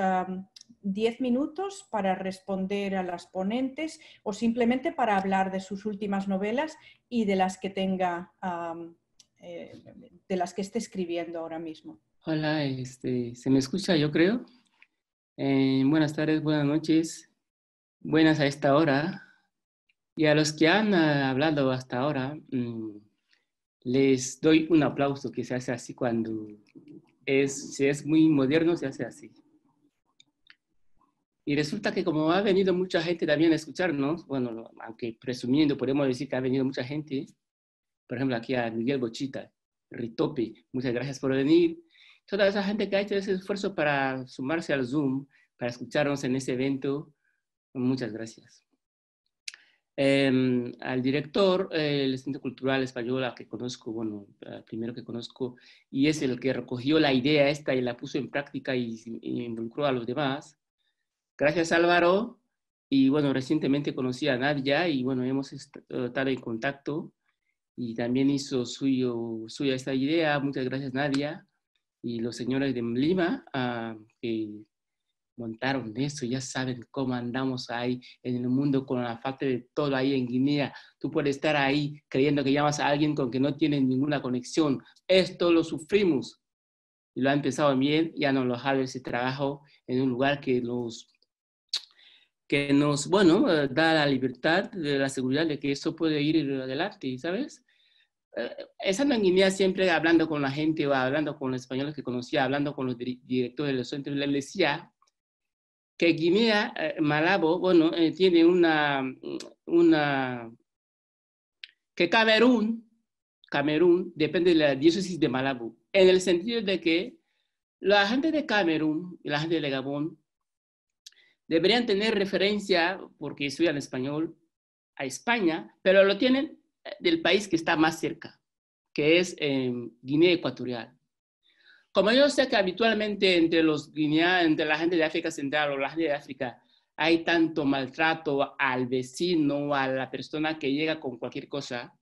Speaker 2: diez minutos para responder a las ponentes o simplemente para hablar de sus últimas novelas y de las que tenga, eh, de las que esté escribiendo ahora mismo.
Speaker 5: Hola, este, se me escucha, yo creo. buenas tardes, buenas noches, buenas a esta hora y a los que han ah, hablado hasta ahora, mm, les doy un aplauso que se hace así cuando es, si es muy moderno, se hace así. Y resulta que como ha venido mucha gente también a escucharnos, bueno, aunque presumiendo podemos decir que ha venido mucha gente, por ejemplo aquí a Miguel Bochita, Ritope, muchas gracias por venir. Toda esa gente que ha hecho ese esfuerzo para sumarse al Zoom, para escucharnos en ese evento, muchas gracias. Em, al director, del eh, el Centro Cultural Español, que conozco, bueno, primero que conozco, y es el que recogió la idea esta y la puso en práctica y, involucró a los demás. Gracias Álvaro, y bueno, recientemente conocí a Nadia y bueno, hemos estado en contacto y también hizo suyo, suya esta idea. Muchas gracias Nadia y los señores de Lima, ah, que montaron eso, ya saben cómo andamos ahí en el mundo con la falta de todo ahí en Guinea. Tú puedes estar ahí creyendo que llamas a alguien con que no tienes ninguna conexión. Esto lo sufrimos. Y lo ha empezado bien, ya no lo ha ese trabajo en un lugar que nos, que nos, bueno, da la libertad, la seguridad de que eso puede ir adelante, ¿sabes? Eh, estando en Guinea siempre hablando con la gente, o hablando con los españoles que conocía, hablando con los directores de los centros, les decía, que Guinea, eh, Malabo, bueno, eh, tiene una, una, que Camerún, Camerún depende de la diócesis de Malabo, en el sentido de que la gente de Camerún y la gente de Gabón deberían tener referencia, porque estudian español, a España, pero lo tienen eh, del país que está más cerca, que es Guinea Ecuatorial. Como yo sé que habitualmente entre los entre la gente de África Central o la gente de África, hay tanto maltrato al vecino, a la persona que llega con cualquier cosa,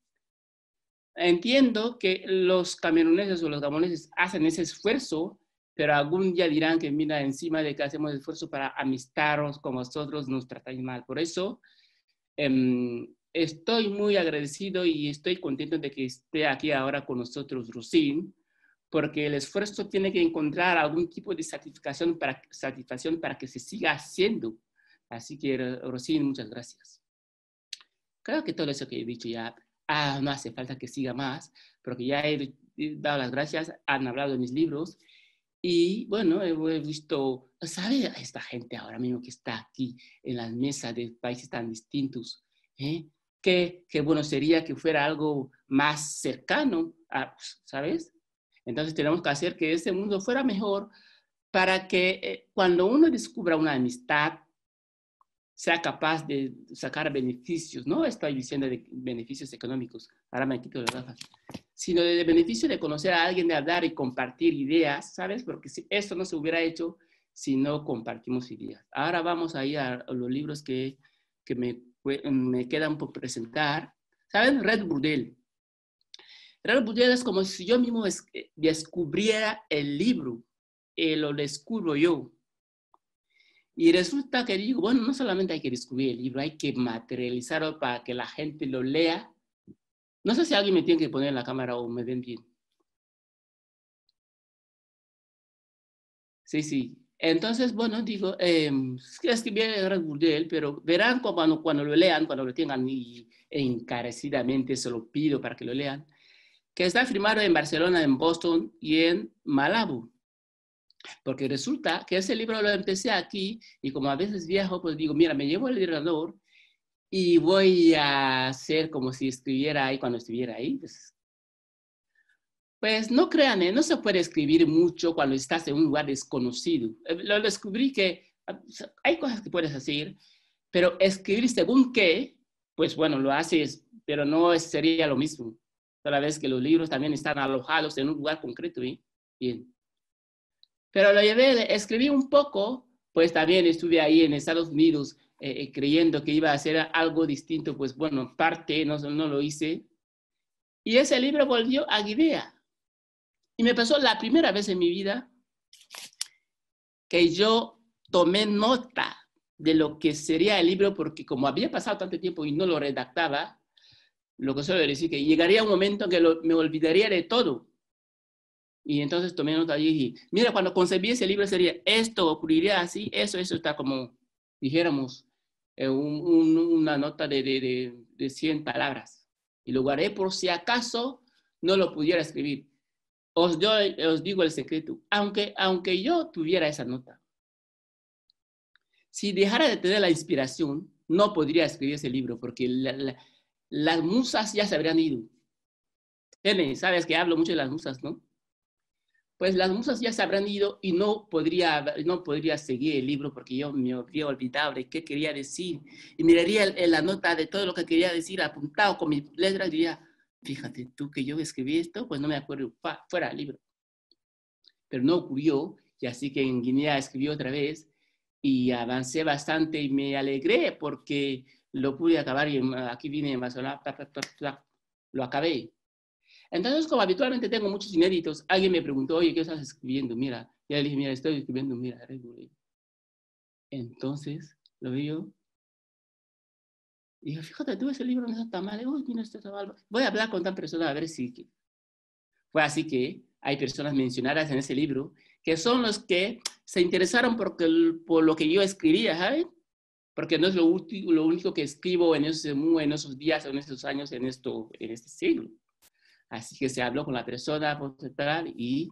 Speaker 5: entiendo que los cameruneses o los gaboneses hacen ese esfuerzo, pero algún día dirán que, mira, encima de que hacemos esfuerzo para amistaros con vosotros, nos tratáis mal. Por eso, em, estoy muy agradecido y estoy contento de que esté aquí ahora con nosotros, Rusín porque el esfuerzo tiene que encontrar algún tipo de satisfacción para, satisfacción para que se siga haciendo. Así que, Rocín, muchas gracias. Creo que todo eso que he dicho ya, ah, no hace falta que siga más, porque ya he dado las gracias, han hablado de mis libros. Y bueno, he visto, ¿sabe? Esta gente ahora mismo que está aquí en las mesas de países tan distintos, ¿eh? que, bueno sería que fuera algo más cercano, a, ¿sabes? Entonces tenemos que hacer que este mundo fuera mejor para que eh, cuando uno descubra una amistad, sea capaz de sacar beneficios, no estoy diciendo de beneficios económicos, ahora me quito las gafas, sino de beneficio de conocer a alguien, de hablar y compartir ideas, ¿sabes? Porque si esto no se hubiera hecho si no compartimos ideas. Ahora vamos a ir a los libros que, que me, me quedan por presentar. ¿Saben? Red Burdell Leer es como si yo mismo eh, descubriera el libro, eh, lo descubro yo. Y resulta que digo, bueno, no solamente hay que descubrir el libro, hay que materializarlo para que la gente lo lea. No sé si alguien me tiene que poner en la cámara o me ven bien. Sí, sí. Entonces, bueno, digo, eh, escribí a Burdell, pero verán cuando, cuando lo lean, cuando lo tengan, y e encarecidamente se lo pido para que lo lean, que está firmado en Barcelona, en Boston y en Malabo. Porque resulta que ese libro lo empecé aquí y como a veces viajo, pues digo, mira, me llevo el ordenador y voy a hacer como si escribiera ahí cuando estuviera ahí. Pues, pues no crean, ¿eh? no se puede escribir mucho cuando estás en un lugar desconocido. Eh, lo descubrí que ah, hay cosas que puedes hacer, pero escribir según qué, pues bueno, lo haces, pero no sería lo mismo toda vez que los libros también están alojados en un lugar concreto. ¿eh? Bien. Pero lo llevé, escribí un poco, pues también estuve ahí en Estados Unidos eh, eh, creyendo que iba a hacer algo distinto, pues bueno, parte, no, no lo hice. Y ese libro volvió a Guinea. Y me pasó la primera vez en mi vida que yo tomé nota de lo que sería el libro, porque como había pasado tanto tiempo y no lo redactaba, lo que suelo decir que llegaría un momento que me olvidaría de todo. Y entonces tomé nota y dije, mira, cuando concebí ese libro sería esto, ocurriría así, eso, eso está como, dijéramos, eh, una nota de, de, de, 100 palabras. Y lo guardé por si acaso no lo pudiera escribir. Os, doy, os digo el secreto, aunque, aunque yo tuviera esa nota, si dejara de tener la inspiración, no podría escribir ese libro, porque la, las musas ya se habrían ido. eh sabes que hablo mucho de las musas, ¿no? Pues las musas ya se habrán ido y no podría, no podría seguir el libro porque yo me habría olvidado de qué quería decir. Y miraría en la nota de todo lo que quería decir apuntado con mis letras y diría, fíjate tú que yo escribí esto, pues no me acuerdo, fuera el libro. Pero no ocurrió y así que en Guinea escribí otra vez y avancé bastante y me alegré porque lo pude acabar y aquí vine más lo acabé. Entonces, como habitualmente tengo muchos inéditos, alguien me preguntó, oye, ¿qué estás escribiendo? Mira, ya le dije, mira, estoy escribiendo, mira, Entonces, lo yo, Y digo, fíjate, tú ese libro no está tan mal. Este voy a hablar con tal persona a ver si... Fue así que hay personas mencionadas en ese libro que son los que se interesaron por, por lo que yo escribía, ¿sabes? porque no es lo, lo único que escribo en esos, en esos días, en esos años, en, esto, en este siglo. Así que se habló con la persona y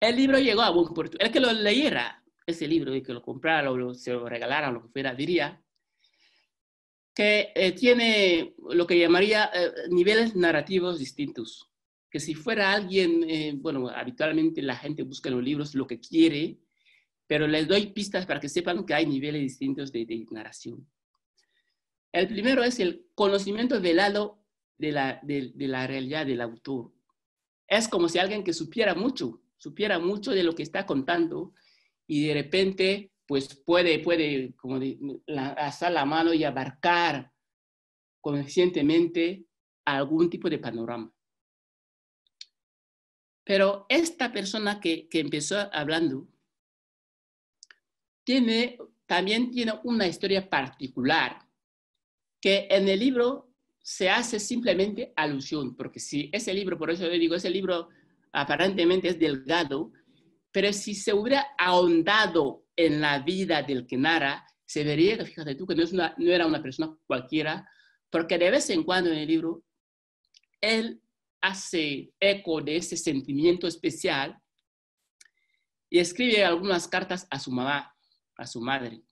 Speaker 5: el libro llegó a buen puerto. El que lo leyera, ese libro, y que lo comprara, o se lo regalara, o lo que fuera, diría que eh, tiene lo que llamaría eh, niveles narrativos distintos. Que si fuera alguien, eh, bueno, habitualmente la gente busca en los libros lo que quiere pero les doy pistas para que sepan que hay niveles distintos de, narración. El primero es el conocimiento velado de la, de, la realidad del autor. Es como si alguien que supiera mucho, supiera mucho de lo que está contando y de repente pues puede, puede como la, la mano y abarcar conscientemente algún tipo de panorama. Pero esta persona que empezó hablando también tiene una historia particular que en el libro se hace simplemente alusión, porque si ese libro, por eso le digo, ese libro aparentemente es delgado, pero si se hubiera ahondado en la vida del Kenara, se vería que, fíjate tú, que no era una persona cualquiera, porque de vez en cuando en el libro, él hace eco de ese sentimiento especial y escribe algunas cartas a su mamá a su madre.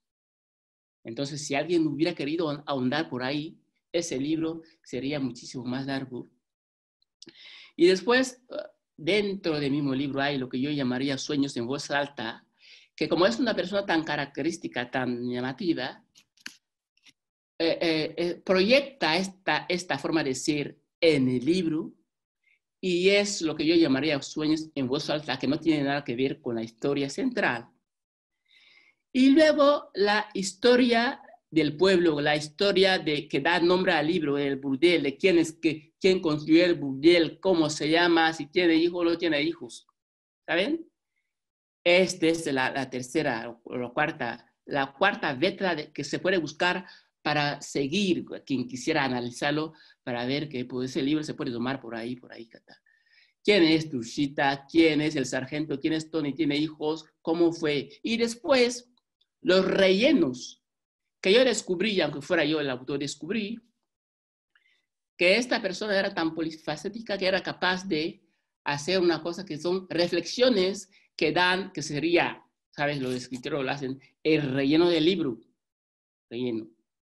Speaker 5: Entonces, si alguien hubiera querido ahondar por ahí, ese libro sería muchísimo más largo. Y después, eh, dentro del mismo libro hay lo que yo llamaría sueños en voz alta, que como es una persona tan característica, tan llamativa, eh, eh, proyecta esta, esta forma de ser en el libro y es lo que yo llamaría sueños en voz alta, que no tiene nada que ver con la historia central, y luego la historia del pueblo, la historia de, que da nombre al libro, el burdel, de quién, es, que, quién construyó el burdel, cómo se llama, si tiene hijos o no tiene hijos. ¿Saben? Esta es la, tercera o la cuarta, la cuarta letra que se puede buscar para seguir, quien quisiera analizarlo, para ver que pues, ese libro se puede tomar por ahí, por ahí, Cata. ¿Quién es Tushita? ¿Quién es el sargento? ¿Quién es Tony? ¿Tiene hijos? ¿Cómo fue? Y después los rellenos que yo descubrí, aunque fuera yo el autor, descubrí que esta persona era tan polifacética que era capaz de hacer una cosa que son reflexiones que dan, que sería, ¿sabes? Los escritores lo hacen, el relleno del libro. Relleno.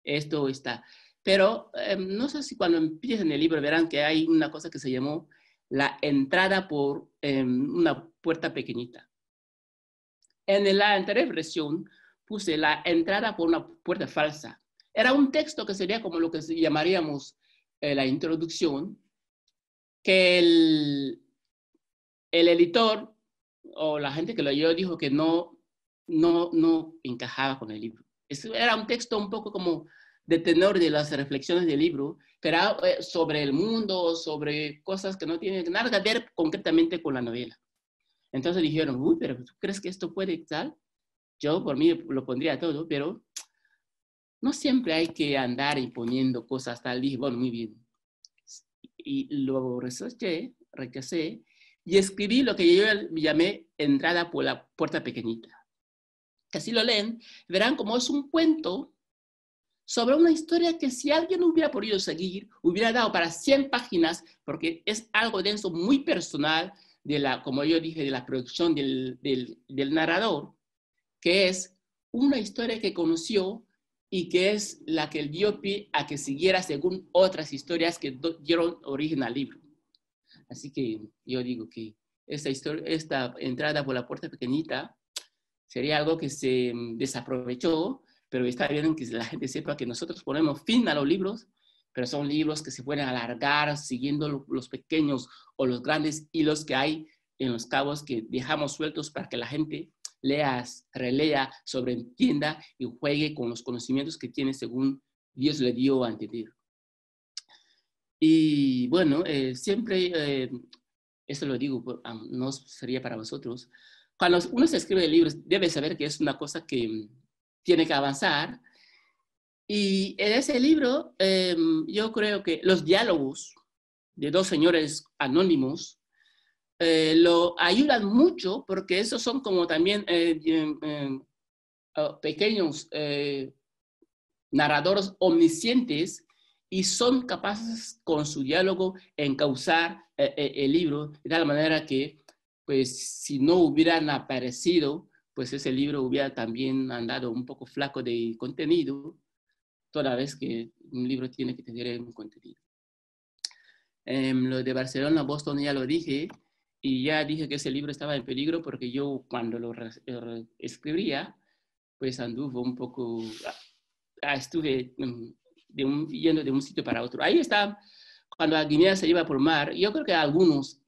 Speaker 5: Esto está. Pero em, no sé si cuando empiecen el libro verán que hay una cosa que se llamó la entrada por em, una puerta pequeñita. En la anterior versión, puse la entrada por una puerta falsa. Era un texto que sería como lo que llamaríamos eh, la introducción, que el, el editor o la gente que lo leyó dijo que no, no, no encajaba con el libro. Era un texto un poco como de tenor de las reflexiones del libro, pero eh, sobre el mundo, sobre cosas que no tienen nada que ver concretamente con la novela. Entonces dijeron, uy, pero ¿tú crees que esto puede estar? Yo por mí lo pondría todo, pero no siempre hay que andar y poniendo cosas tal. Dije, bueno, muy bien. Y luego rechacé, rechacé y escribí lo que yo llamé entrada por la puerta pequeñita. Así lo leen, verán como es un cuento sobre una historia que si alguien hubiera podido seguir, hubiera dado para 100 páginas, porque es algo denso, muy personal, de la, como yo dije, de la producción del narrador que es una historia que conoció y que es la que el dio pie a que siguiera según otras historias que dieron origen al libro. Así que yo digo que esta, historia, esta entrada por la puerta pequeñita sería algo que se mm, desaprovechó, pero está bien que la gente sepa que nosotros ponemos fin a los libros, pero son libros que se pueden alargar siguiendo los pequeños o los grandes hilos que hay en los cabos que dejamos sueltos para que la gente leas, relea, sobreentienda y juegue con los conocimientos que tiene según Dios le dio a entender. Y bueno, eh, siempre, eh, esto lo digo, no sería para vosotros, cuando uno se escribe libros debe saber que es una cosa que mm, tiene que avanzar. Y en ese libro em, yo creo que los diálogos de dos señores anónimos eh, lo ayudan mucho porque esos son como también eh, eh, oh, pequeños narradores omniscientes y son capaces con su diálogo en causar el libro de tal manera que, pues, si no hubieran aparecido, pues ese libro hubiera también andado un poco flaco de contenido, toda vez que un libro tiene que tener un contenido. Eh, lo de Barcelona, Boston, ya lo dije. Y ya dije que ese libro estaba en peligro porque yo cuando lo escribía, pues anduvo un poco, ah, ah, estuve mm, de un, yendo de un sitio para otro. Ahí está, cuando a Guinea se lleva por mar, yo creo que algunos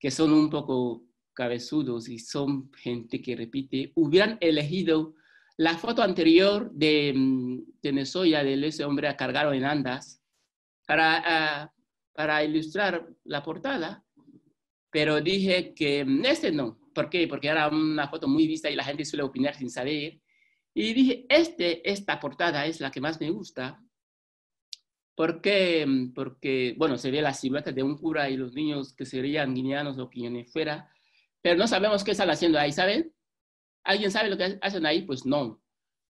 Speaker 5: que son un poco cabezudos y son gente que repite, hubieran elegido la foto anterior de Tenesoya, mm, de, ese hombre a cargado en andas, para, ah, para ilustrar la portada, pero dije que mm, este no. ¿Por qué? Porque era una foto muy vista y la gente suele opinar sin saber. Y dije, este, esta portada es la que más me gusta. Porque, mm, porque, bueno, se ve la silueta de un cura y los niños que serían guineanos o quienes fuera, pero no sabemos qué están haciendo ahí, ¿saben? ¿Alguien sabe lo que hacen ahí? Pues no.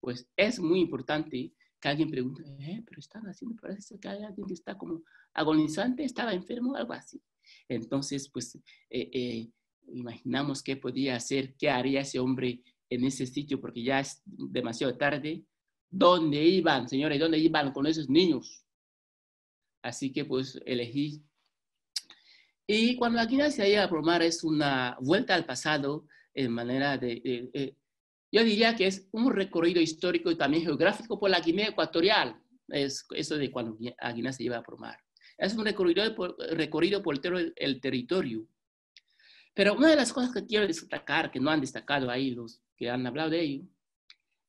Speaker 5: Pues es muy importante que alguien pregunte, eh, pero están haciendo, parece que hay alguien que está como agonizante, estaba enfermo, algo así. Entonces, pues eh, eh, imaginamos qué podía hacer, qué haría ese hombre en ese sitio, porque ya es demasiado tarde. ¿Dónde iban, señores? ¿Dónde iban con esos niños? Así que pues elegí. Y cuando la se lleva a promar es una vuelta al pasado en manera de, yo diría que es un recorrido histórico y también geográfico por la Guinea Ecuatorial, es, eso de cuando se lleva a promar. Es un recorrido, recorrido por el, territorio. Pero una de las cosas que quiero destacar, que no han destacado ahí los que han hablado de ello,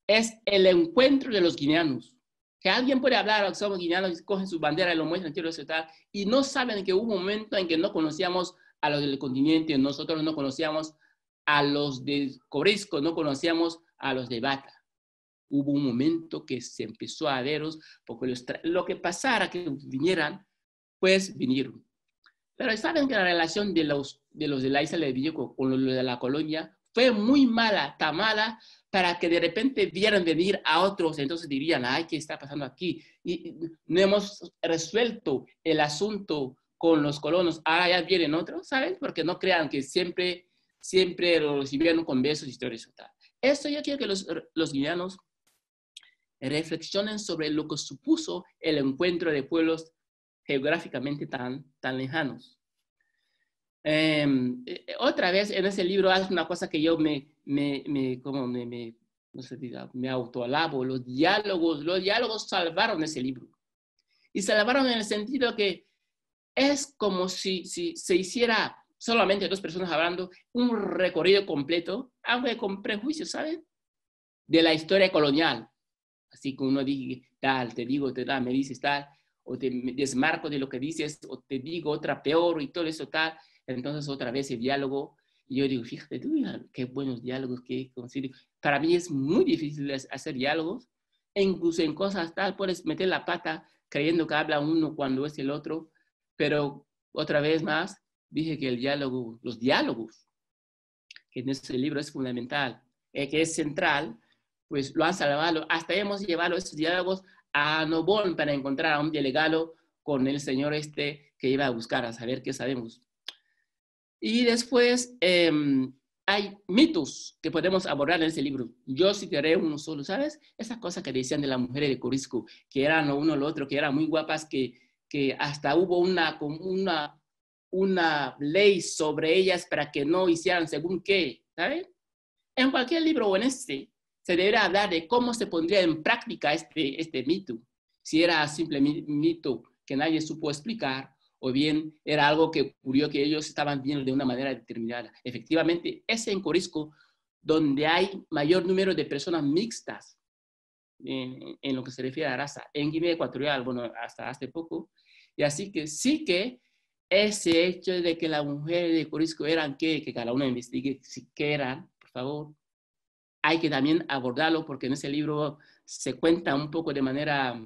Speaker 5: es el encuentro de los guineanos. Que alguien puede hablar, oh, somos guineanos, cogen su bandera y lo muestran, y no saben que hubo un momento en que no conocíamos a los del continente, nosotros no conocíamos a los de Corisco, no conocíamos a los de Bata. Hubo un momento que se empezó a veros, porque lo que pasara que vinieran, pues vinieron. Pero saben que la relación de los de, los de la isla de Villeco con los de la colonia fue muy mala, tan mala, para que de repente vieran venir a otros, entonces dirían, ay, ¿qué está pasando aquí? Y no hemos resuelto el asunto con los colonos, Ah, ya vienen otros, ¿saben? Porque no crean que siempre, siempre lo recibieron con besos y todo eso. Esto yo quiero que los, los guineanos reflexionen sobre lo que supuso el encuentro de pueblos geográficamente tan, tan lejanos. Em, eh, otra vez en ese libro hace una cosa que yo me, me, me como me, me, autoalabo, los diálogos, los diálogos salvaron ese libro. Y salvaron en el sentido que es como si, se hiciera solamente dos personas hablando un recorrido completo, aunque con prejuicios, ¿saben? De la historia colonial. Así que uno dice, tal, te digo, te da, me dices tal o te desmarco de lo que dices, o te digo otra peor y todo eso tal. Entonces otra vez el diálogo, y yo digo, fíjate tú, qué buenos diálogos que consigo. Para mí es muy difícil hacer diálogos, e incluso en cosas tal, puedes meter la pata creyendo que habla uno cuando es el otro, pero otra vez más, dije que el diálogo, los diálogos, que en este libro es fundamental, eh, que es central, pues lo han salvado, hasta hemos llevado esos diálogos a Nobón para encontrar a un delegado con el señor este que iba a buscar, a saber qué sabemos. Y después em, hay mitos que podemos abordar en ese libro. Yo citaré uno solo, ¿sabes? Esas cosas que decían de las mujeres de Corisco, que eran uno o lo otro, que eran muy guapas, que, que hasta hubo una, una, una ley sobre ellas para que no hicieran según qué, ¿sabes? En cualquier libro o en este, se debería hablar de cómo se pondría en práctica este, este mito. Si era simple mito que nadie supo explicar o bien era algo que ocurrió que ellos estaban viendo de una manera determinada. Efectivamente, es en Corisco donde hay mayor número de personas mixtas en, lo que se refiere a la raza, en Guinea Ecuatorial, bueno, hasta hace poco. Y así que sí que ese hecho de que las mujeres de Corisco eran que, que cada una investigue si eran, por favor, hay que también abordarlo porque en ese libro se cuenta un poco de manera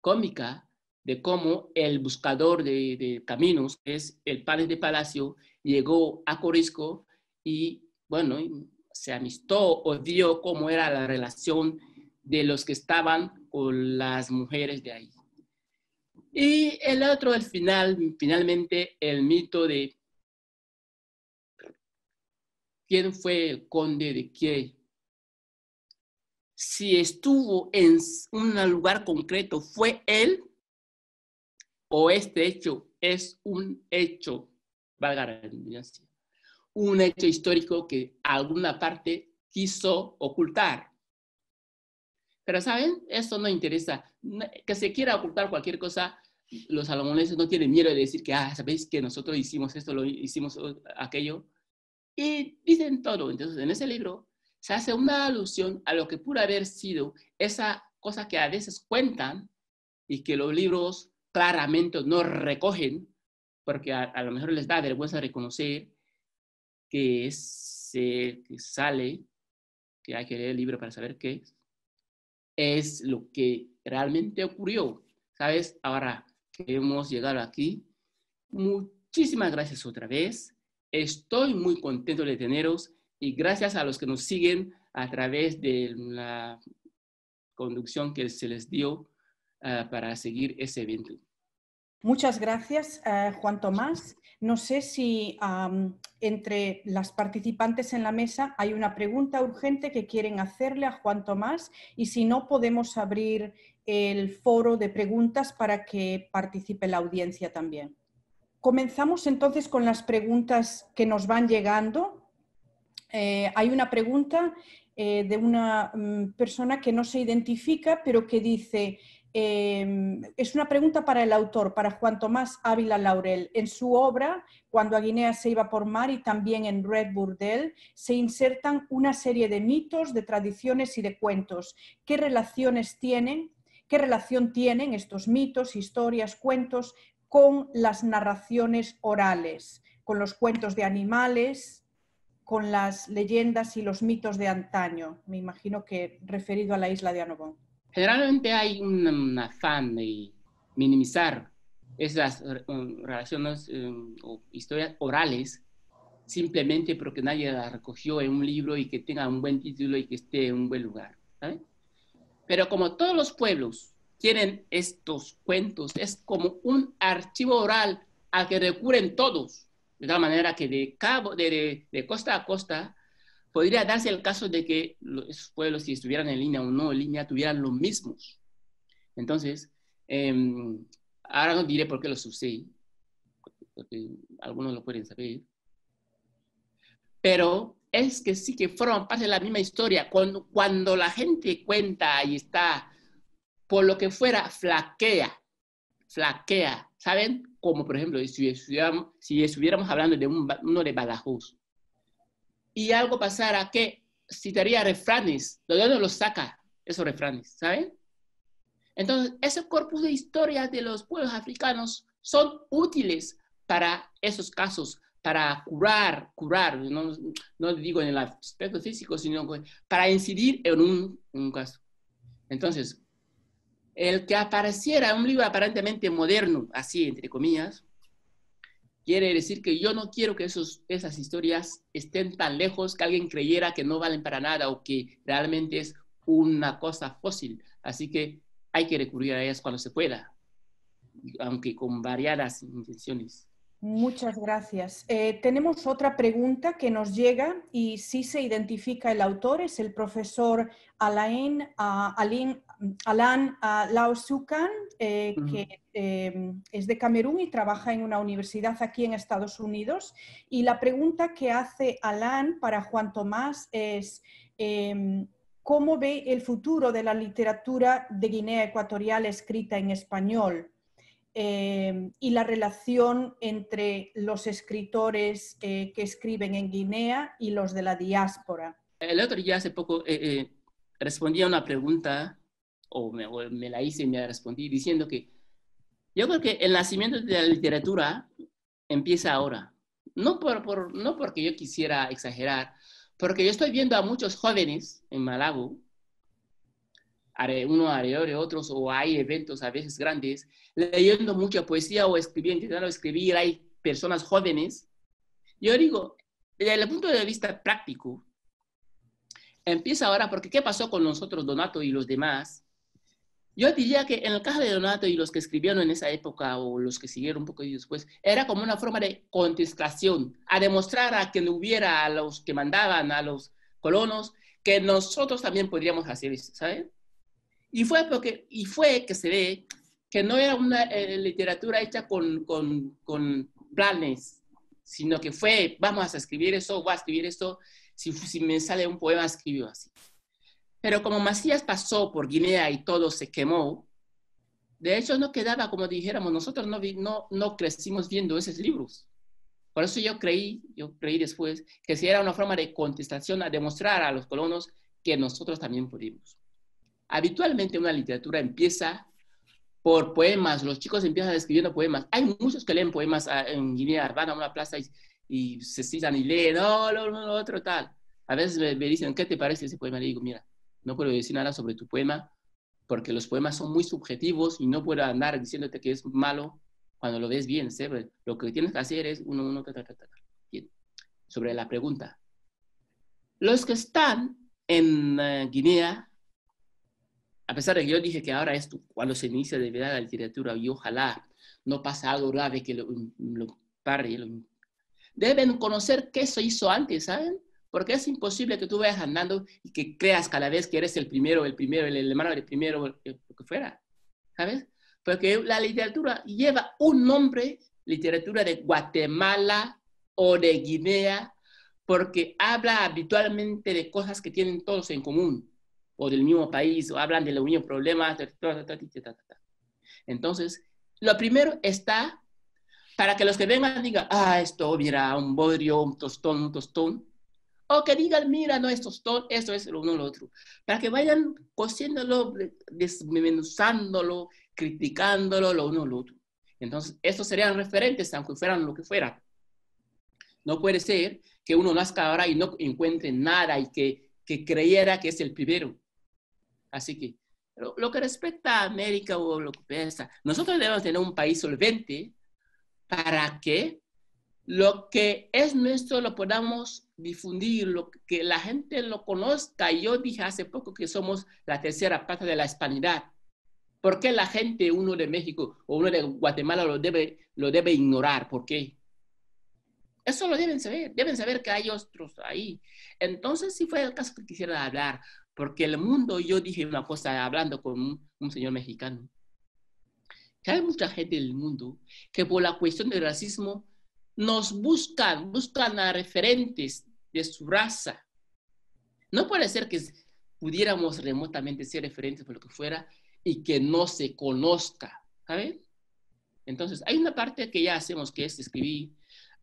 Speaker 5: cómica de cómo el buscador de, caminos, que es el padre de Palacio, llegó a Corisco y, bueno, se amistó o vio cómo era la relación de los que estaban con las mujeres de ahí. Y el otro, el final, finalmente, el mito de quién fue el conde de qué. Si estuvo en un lugar concreto, ¿fue él? ¿O este hecho es un hecho, valga la un hecho histórico que alguna parte quiso ocultar? Pero, ¿saben? Esto no interesa. Que se quiera ocultar cualquier cosa, los salomoneses no tienen miedo de decir que, ah, ¿sabéis que nosotros hicimos esto, lo hicimos aquello? y dicen todo. Entonces, en ese libro se hace una alusión a lo que pudo haber sido esa cosa que a veces cuentan y que los libros claramente no recogen, porque a, lo mejor les da vergüenza reconocer que, se eh, que sale, que hay que leer el libro para saber qué es, es lo que realmente ocurrió. ¿Sabes? Ahora que hemos llegado aquí, muchísimas gracias otra vez. Estoy muy contento de teneros y gracias a los que nos siguen a través de la conducción que se les dio ah, para seguir ese evento.
Speaker 2: Muchas gracias, eh, Juan Tomás. No sé si entre las participantes en la mesa hay una pregunta urgente que quieren hacerle a Juan Tomás y si no podemos abrir el foro de preguntas para que participe la audiencia también. Comenzamos entonces con las preguntas que nos van llegando. Eh, hay una pregunta eh, de una mm, persona que no se identifica, pero que dice, em, es una pregunta para el autor, para Juan Tomás Ávila Laurel. En su obra, Cuando a Guinea se iba por mar y también en Red Burdel, se insertan una serie de mitos, de tradiciones y de cuentos. ¿Qué relaciones tienen? ¿Qué relación tienen estos mitos, historias, cuentos con las narraciones orales, con los cuentos de animales, con las leyendas y los mitos de antaño, me imagino que referido a la isla de Anobón.
Speaker 5: Generalmente hay un, afán de minimizar esas eh, relaciones eh, o historias orales simplemente porque nadie las recogió en un libro y que tenga un buen título y que esté en un buen lugar. Pero como todos los pueblos tienen estos cuentos. Es como un archivo oral al que recurren todos, de tal manera que de, cabo, de, costa a costa podría darse el caso de que los pueblos, si estuvieran en línea o no en línea, tuvieran los mismos. Entonces, em, ahora no diré por qué lo sucede, porque algunos lo pueden saber, pero es que sí que forman parte de la misma historia. Cuando, cuando la gente cuenta y está por lo que fuera, flaquea, flaquea, ¿saben? Como por ejemplo, si estuviéramos, si estuviéramos hablando de un, uno de Badajoz y algo pasara que citaría refranes, ¿de dónde los saca esos refranes? ¿Saben? Entonces, ese corpus de historias de los pueblos africanos son útiles para esos casos, para curar, curar, no, digo en el aspecto físico, sino para incidir en un, en un caso. Entonces, el que apareciera un libro aparentemente moderno, así entre comillas, quiere decir que yo no quiero que esos, esas historias estén tan lejos que alguien creyera que no valen para nada o que realmente es una cosa fósil. Así que hay que recurrir a ellas cuando se pueda, aunque con variadas intenciones.
Speaker 2: Muchas gracias. Eh, tenemos otra pregunta que nos llega y sí se identifica el autor, es el profesor Alain, ah, Alain Alan uh, Sukan, eh, que eh, es de Camerún y trabaja en una universidad aquí en Estados Unidos. Y la pregunta que hace Alan para Juan Tomás es, em, ¿cómo ve el futuro de la literatura de Guinea Ecuatorial escrita en español? Em, y la relación entre los escritores eh, que escriben en Guinea y los de la diáspora.
Speaker 5: El otro ya hace poco respondía a una pregunta o me, la hice y me respondí diciendo que yo creo que el nacimiento de la literatura empieza ahora. No, por, por, no porque yo quisiera exagerar, porque yo estoy viendo a muchos jóvenes en Malabo, uno alrededor de otros, o hay eventos a veces grandes, leyendo mucha poesía o escribiendo, intentando escribir, hay personas jóvenes. Yo digo, desde el punto de vista práctico, empieza ahora, porque ¿qué pasó con nosotros, Donato y los demás? Yo diría que en el caso de Donato y los que escribieron en esa época o los que siguieron un poco después, era como una forma de contestación, a demostrar a quien hubiera, a los que mandaban, a los colonos, que nosotros también podríamos hacer eso, ¿sabes? Y fue, porque, y fue que se ve que no era una eh, literatura hecha con, planes, sino que fue, vamos a escribir eso voy a escribir esto, si, si me sale un poema, escribo así. Pero como Macías pasó por Guinea y todo se quemó, de hecho no quedaba, como dijéramos, nosotros no, no, no crecimos viendo esos libros. Por eso yo creí, yo creí después, que si era una forma de contestación a demostrar a los colonos que nosotros también pudimos. Habitualmente una literatura empieza por poemas, los chicos empiezan escribiendo poemas. Hay muchos que leen poemas ah, en Guinea, van a una plaza y, se sientan y leen, no, oh, lo, otro, tal. A veces me, dicen, ¿qué te parece ese poema? Le digo, mira, no puedo decir nada sobre tu poema porque los poemas son muy subjetivos y no puedo andar diciéndote que es malo cuando lo ves bien, ¿sí? Lo que tienes que hacer es uno, uno, Sobre la pregunta. Los que están en eh, Guinea, a pesar de que yo dije que ahora es cuando se inicia de verdad la literatura y ojalá no pase algo grave que lo, lo, parre, deben conocer qué se hizo antes, ¿saben? Porque es imposible que tú vayas andando y que creas cada vez que eres el primero, el primero, el, hermano, el primero, lo que fuera. ¿Sabes? Porque la literatura lleva un nombre, literatura de Guatemala o de Guinea, porque habla habitualmente de cosas que tienen todos en común, o del mismo país, o hablan de los mismos problemas. Entonces, lo primero está para que los que vengan digan, ah, esto, mira, un bodrio, un tostón, un tostón o que digan, mira, no, esto, esto es lo uno lo otro. Para que vayan cosiéndolo, desmenuzándolo, criticándolo lo uno lo otro. Entonces, estos serían referentes, aunque fueran lo que fueran. No puede ser que uno nazca ahora y no encuentre nada y que, que creyera que es el primero. Así que lo, que respecta a América o lo que piensa, nosotros debemos tener un país solvente para que lo que es nuestro lo podamos difundir, lo, que la gente lo conozca. Yo dije hace poco que somos la tercera parte de la hispanidad. ¿Por qué la gente, uno de México o uno de Guatemala, lo debe, lo debe ignorar? ¿Por qué? Eso lo deben saber, deben saber que hay otros ahí. Entonces, sí fue el caso que quisiera hablar, porque el mundo, yo dije una cosa hablando con un, un señor mexicano, que hay mucha gente del mundo que por la cuestión del racismo nos buscan, buscan a referentes de su raza. No puede ser que pudiéramos remotamente ser referentes por lo que fuera y que no se conozca, ¿saben? Entonces, hay una parte que ya hacemos que es escribir,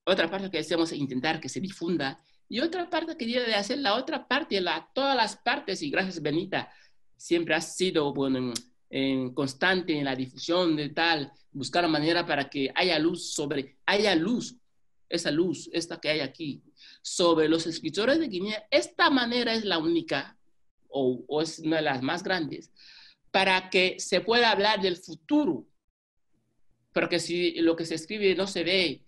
Speaker 5: otra parte que hacemos intentar que se difunda y otra parte que debe de hacer la otra parte, la, todas las partes, y gracias Benita, siempre ha sido bueno, constante en la difusión de tal, buscar la manera para que haya luz sobre, haya luz, esa luz, esta que hay aquí, sobre los escritores de Guinea, esta manera es la única o, es una de las más grandes para que se pueda hablar del futuro. Porque si lo que se escribe no se ve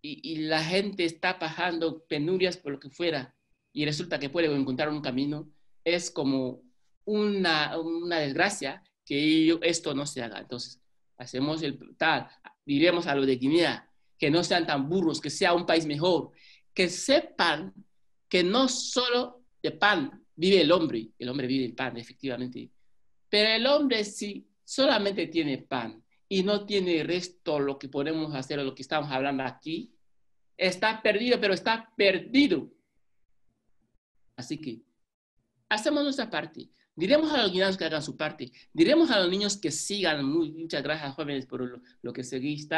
Speaker 5: y, la gente está pasando penurias por lo que fuera y resulta que puede encontrar un camino, es como una, una desgracia que esto no se haga. Entonces, hacemos el tal, diremos a los de Guinea que no sean tan burros, que sea un país mejor, que sepan que no solo de pan vive el hombre, el hombre vive el pan, efectivamente, pero el hombre si solamente tiene pan y no tiene resto lo que podemos hacer, o lo que estamos hablando aquí, está perdido, pero está perdido. Así que hacemos nuestra parte. Diremos a los niños que hagan su parte. Diremos a los niños que sigan. Muchas gracias, jóvenes, por lo, que seguís.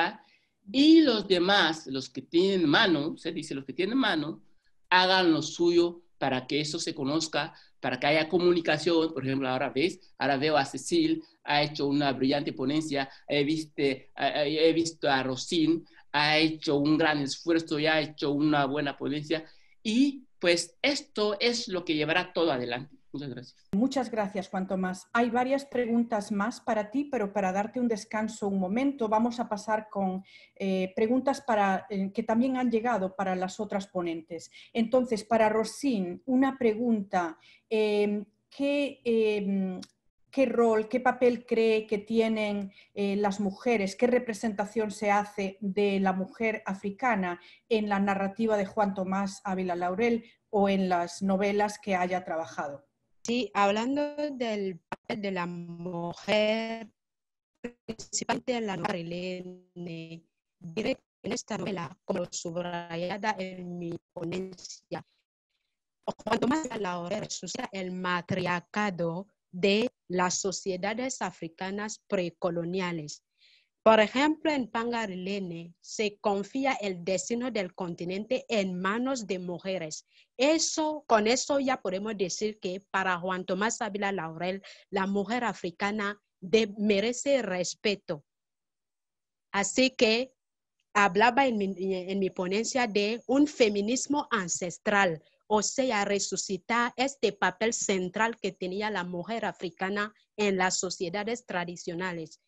Speaker 5: Y los demás, los que tienen mano, se dice los que tienen mano, hagan lo suyo para que eso se conozca, para que haya comunicación. Por ejemplo, ahora ves, ahora veo a Cecil, ha hecho una brillante ponencia, he visto, he visto a Rosin, ha hecho un gran esfuerzo y ha hecho una buena ponencia. Y pues esto es lo que llevará todo adelante. Muchas gracias.
Speaker 2: Muchas gracias, Juan Tomás. Hay varias preguntas más para ti, pero para darte un descanso un momento, vamos a pasar con eh, preguntas eh, que también han llegado para las otras ponentes. Entonces, para Rosín, una pregunta. Em, ¿qué, em, ¿Qué rol, qué papel cree que tienen eh, las mujeres? ¿Qué representación se hace de la mujer africana en la narrativa de Juan Tomás Ávila Laurel o en las novelas que haya trabajado? Sí,
Speaker 1: hablando del papel de la mujer, principalmente en la novela que en esta novela, como subrayada en mi ponencia, cuanto más la hora el matriarcado de las sociedades africanas precoloniales por ejemplo, en Pangarilene se confía el destino del continente en manos de mujeres. Eso, con eso ya podemos decir que para Juan Tomás Ávila Laurel, la mujer africana de, merece respeto. Así que hablaba en mi, en mi ponencia de un feminismo ancestral, o sea, resucitar este papel central que tenía la mujer africana en las sociedades tradicionales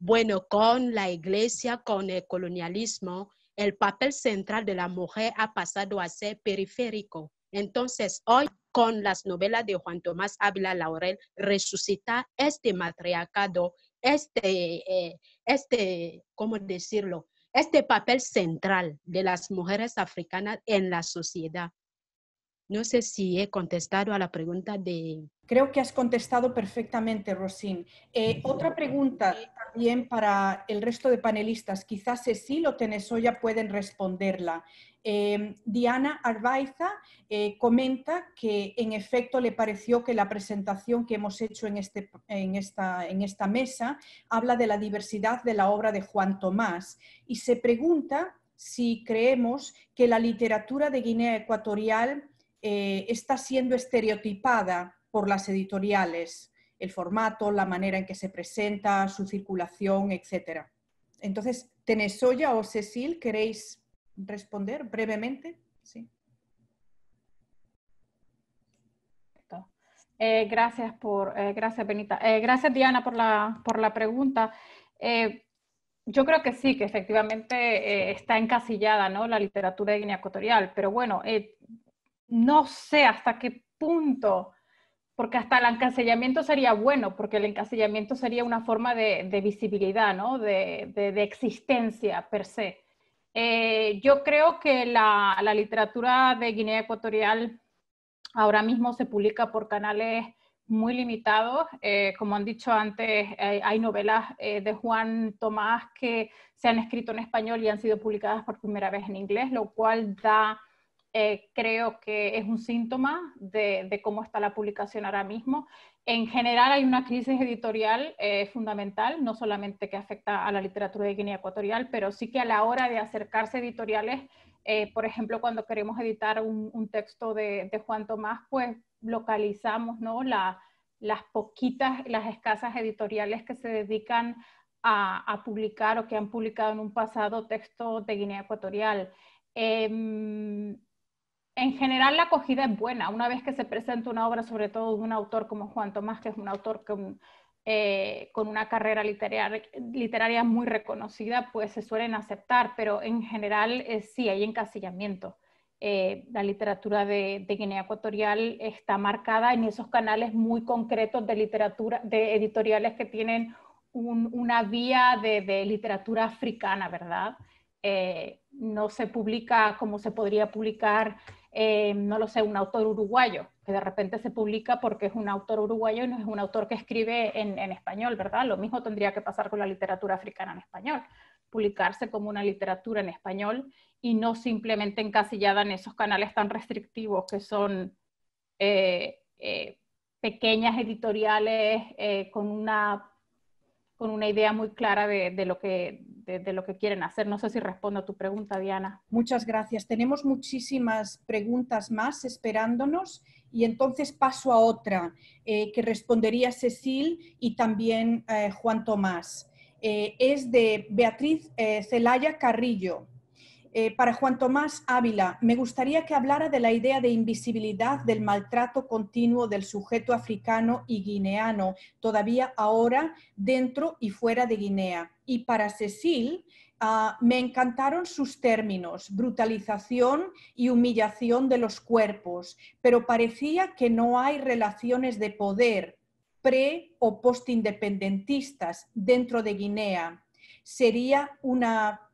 Speaker 1: bueno, con la iglesia, con el colonialismo, el papel central de la mujer ha pasado a ser periférico. Entonces, hoy, con las novelas de Juan Tomás Ávila Laurel, resucita este matriarcado, este, eh, este, ¿cómo decirlo? Este papel central de las mujeres africanas en la sociedad. No sé si he contestado a la pregunta de... Creo que has contestado perfectamente, Rosin. Eh, otra pregunta también para
Speaker 2: el resto de panelistas. Quizás Cecil o ya pueden responderla. Eh, Diana Arbaiza eh, comenta que en efecto le pareció que la presentación que hemos hecho en, este, en, esta, en esta mesa habla de la diversidad de la obra de Juan Tomás y se pregunta si creemos que la literatura de Guinea Ecuatorial eh, está siendo estereotipada por las editoriales, el formato, la manera en que se presenta, su circulación, etc. Entonces, Tenesoya o Cecil, ¿queréis responder brevemente?
Speaker 3: Sí. Eh, gracias por, eh, gracias Benita. gracias Diana por la, por la pregunta. yo creo que sí, que efectivamente está encasillada ¿no? la literatura de Guinea Ecuatorial, pero bueno, no sé hasta qué punto, porque hasta el encasillamiento sería bueno, porque el encasillamiento sería una forma de, visibilidad, ¿no? De, existencia per se. Eh, yo creo que la, literatura de Guinea Ecuatorial ahora mismo se publica por canales muy limitados. Eh, como han dicho antes, hay novelas eh, de Juan Tomás que se han escrito en español y han sido publicadas por primera vez en inglés, lo cual da eh, creo que es un síntoma de, cómo está la publicación ahora mismo. En general hay una crisis editorial eh, fundamental, no solamente que afecta a la literatura de Guinea Ecuatorial, pero sí que a la hora de acercarse editoriales, eh, por ejemplo, cuando queremos editar un, texto de, Juan Tomás, pues localizamos ¿no? las poquitas, las escasas editoriales que se dedican a, publicar o que han publicado en un pasado texto de Guinea Ecuatorial. Eh, en general la acogida es buena. Una vez que se presenta una obra, sobre todo de un autor como Juan Tomás, que es un autor con, eh, una carrera literaria, muy reconocida, pues se suelen aceptar, pero en general eh, sí hay encasillamiento. Eh, la literatura de, Guinea Ecuatorial está marcada en esos canales muy concretos de literatura, de editoriales que tienen una vía de, literatura africana, ¿verdad? no se publica como se podría publicar eh, no lo sé, un autor uruguayo, que de repente se publica porque es un autor uruguayo y no es un autor que escribe en, español, ¿verdad? Lo mismo tendría que pasar con la literatura africana en español, publicarse como una literatura en español y no simplemente encasillada en esos canales tan restrictivos que son eh, eh, pequeñas editoriales con una con una idea muy clara de, lo que, de, lo que quieren hacer. No sé si respondo a tu pregunta, Diana.
Speaker 2: Muchas gracias. Tenemos muchísimas preguntas más esperándonos y entonces paso a otra eh, que respondería Cecil y también eh, Juan Tomás. Eh, es de Beatriz Celaya Carrillo. Eh, para Juan Tomás Ávila, me gustaría que hablara de la idea de invisibilidad del maltrato continuo del sujeto africano y guineano, todavía ahora dentro y fuera de Guinea. Y para Cecil, ah, me encantaron sus términos, brutalización y humillación de los cuerpos, pero parecía que no hay relaciones de poder pre o post independentistas dentro de Guinea. Sería una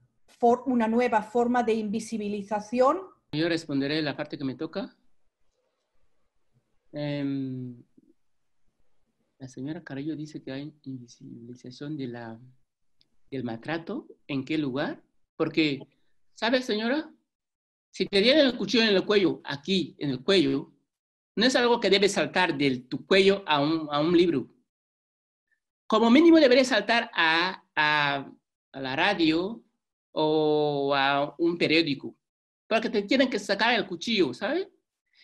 Speaker 2: una nueva forma de invisibilización?
Speaker 5: Yo responderé la parte que me toca. Em, la señora Carrillo dice que hay invisibilización de la, del maltrato. ¿En qué lugar? Porque, ¿sabes, señora? Si te dieron el cuchillo en el cuello, aquí, en el cuello, no es algo que debe saltar de tu cuello a un, a un libro. Como mínimo deberé saltar a, a, a, la radio, o a un periódico, porque te tienen que sacar el cuchillo, ¿sabes?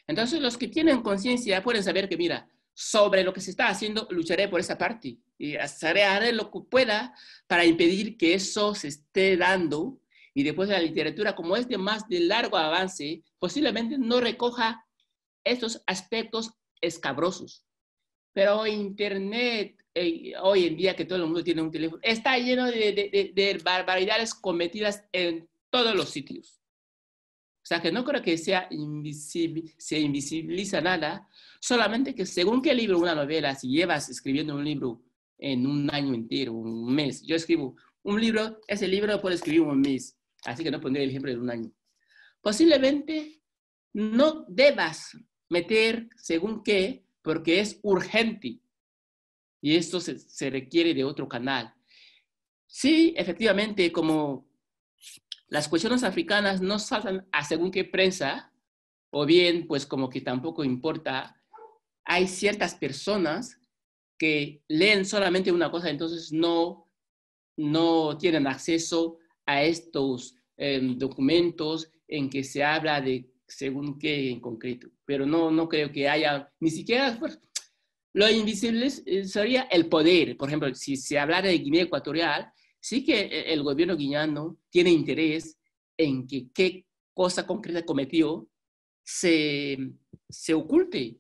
Speaker 5: Entonces los que tienen conciencia pueden saber que, mira, sobre lo que se está haciendo, lucharé por esa parte y haré lo que pueda para impedir que eso se esté dando. Y después la literatura, como es de más de largo avance, posiblemente no recoja estos aspectos escabrosos. Pero Internet hoy en día que todo el mundo tiene un teléfono, está lleno de, barbaridades cometidas en todos los sitios. O sea, que no creo que sea invisible, se invisibiliza nada, solamente que según qué libro, una novela, si llevas escribiendo un libro en un año entero, un mes, yo escribo un libro, ese libro lo puedo escribir un mes, así que no pondré el ejemplo de un año. Posiblemente no debas meter según qué, porque es urgente y esto se, requiere de otro canal. Sí, efectivamente, como las cuestiones africanas no saltan a según qué prensa, o bien pues como que tampoco importa, hay ciertas personas que leen solamente una cosa, entonces no, no tienen acceso a estos em, documentos en que se habla de según qué en concreto. Pero no, no creo que haya, ni siquiera pues, lo invisible eh, sería el poder. Por ejemplo, si se hablara de Guinea Ecuatorial, sí que eh, el gobierno guineano tiene interés en que qué cosa concreta cometió se, se oculte.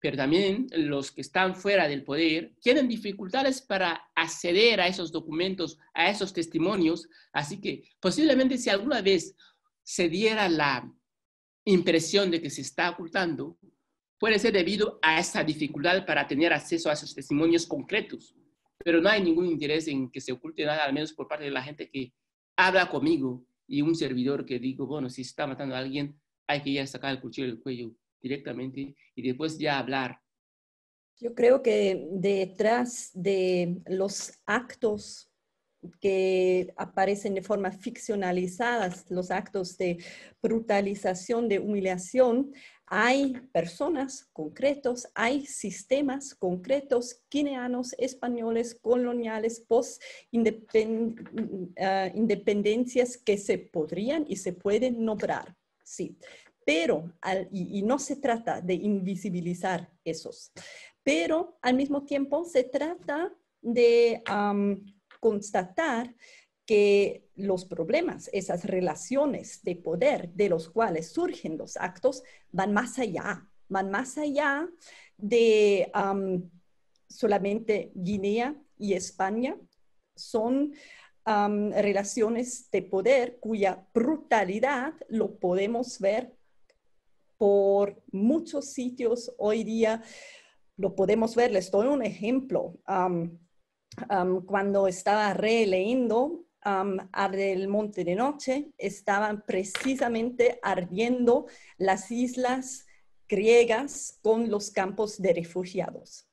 Speaker 5: Pero también los que están fuera del poder tienen dificultades para acceder a esos documentos, a esos testimonios. Así que posiblemente si alguna vez se diera la impresión de que se está ocultando, Puede ser debido a esta dificultad para tener acceso a esos testimonios concretos, pero no hay ningún interés en que se oculte nada, al menos por parte de la gente que habla conmigo y un servidor que digo, bueno, si está matando a alguien, hay que ya sacar el cuchillo del cuello directamente y después ya hablar.
Speaker 4: Yo creo que detrás de los actos que aparecen de forma ficcionalizadas, los actos de brutalización, de humillación, hay personas concretos, hay sistemas concretos guineanos, españoles, coloniales, post-independencias eh, que se podrían y se pueden nombrar, sí. Pero, y, no se trata de invisibilizar esos, pero al mismo tiempo se trata de constatar que los problemas, esas relaciones de poder de los cuales surgen los actos, van más allá, van más allá de solamente Guinea y España. Son relaciones de poder cuya brutalidad lo podemos ver por muchos sitios hoy día. Lo podemos ver, les doy un ejemplo. cuando estaba releyendo um, monte de noche, estaban precisamente ardiendo las islas griegas con los campos de refugiados.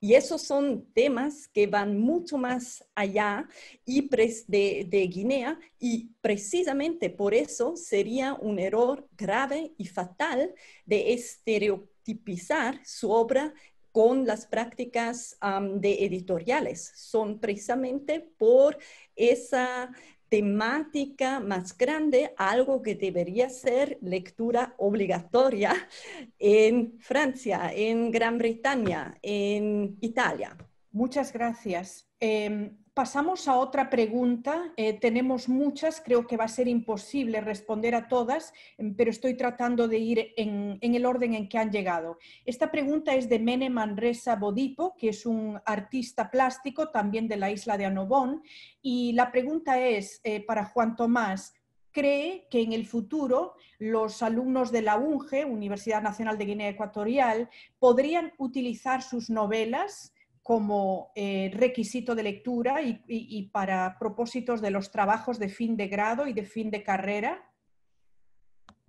Speaker 4: Y esos son temas que van mucho más allá y de, de Guinea y precisamente por eso sería un error grave y fatal de estereotipizar su obra con las prácticas de editoriales. Son precisamente por esa temática más grande, algo que debería ser lectura obligatoria en Francia, en Gran Bretaña, en Italia. Muchas gracias. Em, Pasamos a otra pregunta.
Speaker 2: Eh, tenemos muchas, creo que va a ser imposible responder a todas, em, pero estoy tratando de ir en, el orden en que han llegado. Esta pregunta es de Mene Manresa Bodipo, que es un artista plástico también de la isla de Anobón. Y la pregunta es eh, para Juan Tomás, cree que en el futuro los alumnos de la UNGE, Universidad Nacional de Guinea Ecuatorial, podrían utilizar sus novelas como eh, requisito de lectura y, para propósitos de los trabajos de fin de grado y de fin de carrera?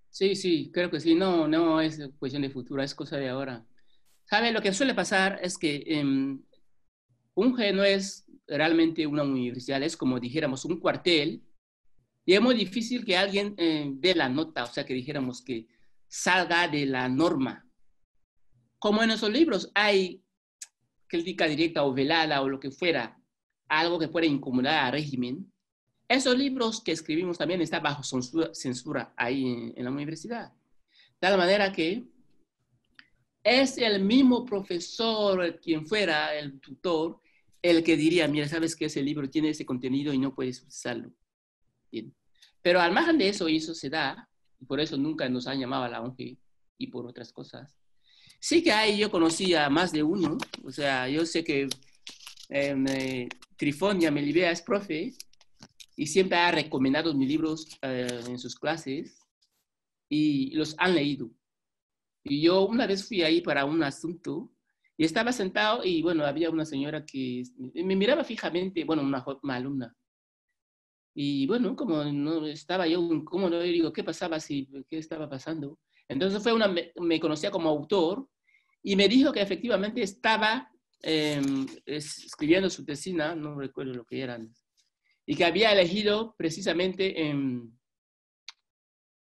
Speaker 5: Sí, sí, creo que sí. No, no es cuestión de futuro, es cosa de ahora. ¿Sabe? Lo que suele pasar es que em, un geno no es realmente una universidad, es como dijéramos un cuartel y es muy difícil que alguien eh, dé la nota, o sea, que dijéramos que salga de la norma. Como en esos libros hay crítica directa o velada o lo que fuera, algo que pueda incomodar al régimen, esos libros que escribimos también están bajo censura, ahí en, la universidad. De tal manera que es el mismo profesor, quien fuera el tutor, el que diría, mira, sabes que ese libro tiene ese contenido y no puedes usarlo. Pero al margen de eso, y eso se da, y por eso nunca nos han llamado a la ONG y por otras cosas, Sí que ahí yo conocí a más de uno, o sea, yo sé que eh, Trifón ya me es profe, y siempre ha recomendado mis libros eh, en sus clases y los han leído. Y yo una vez fui ahí para un asunto y estaba sentado y bueno, había una señora que me miraba fijamente, bueno, una, alumna. Y bueno, como no estaba yo no? yo digo, ¿qué pasaba si, qué estaba pasando? Entonces fue una, me conocía como autor y me dijo que efectivamente estaba em, escribiendo su tesina, no recuerdo lo que era y que había elegido precisamente en,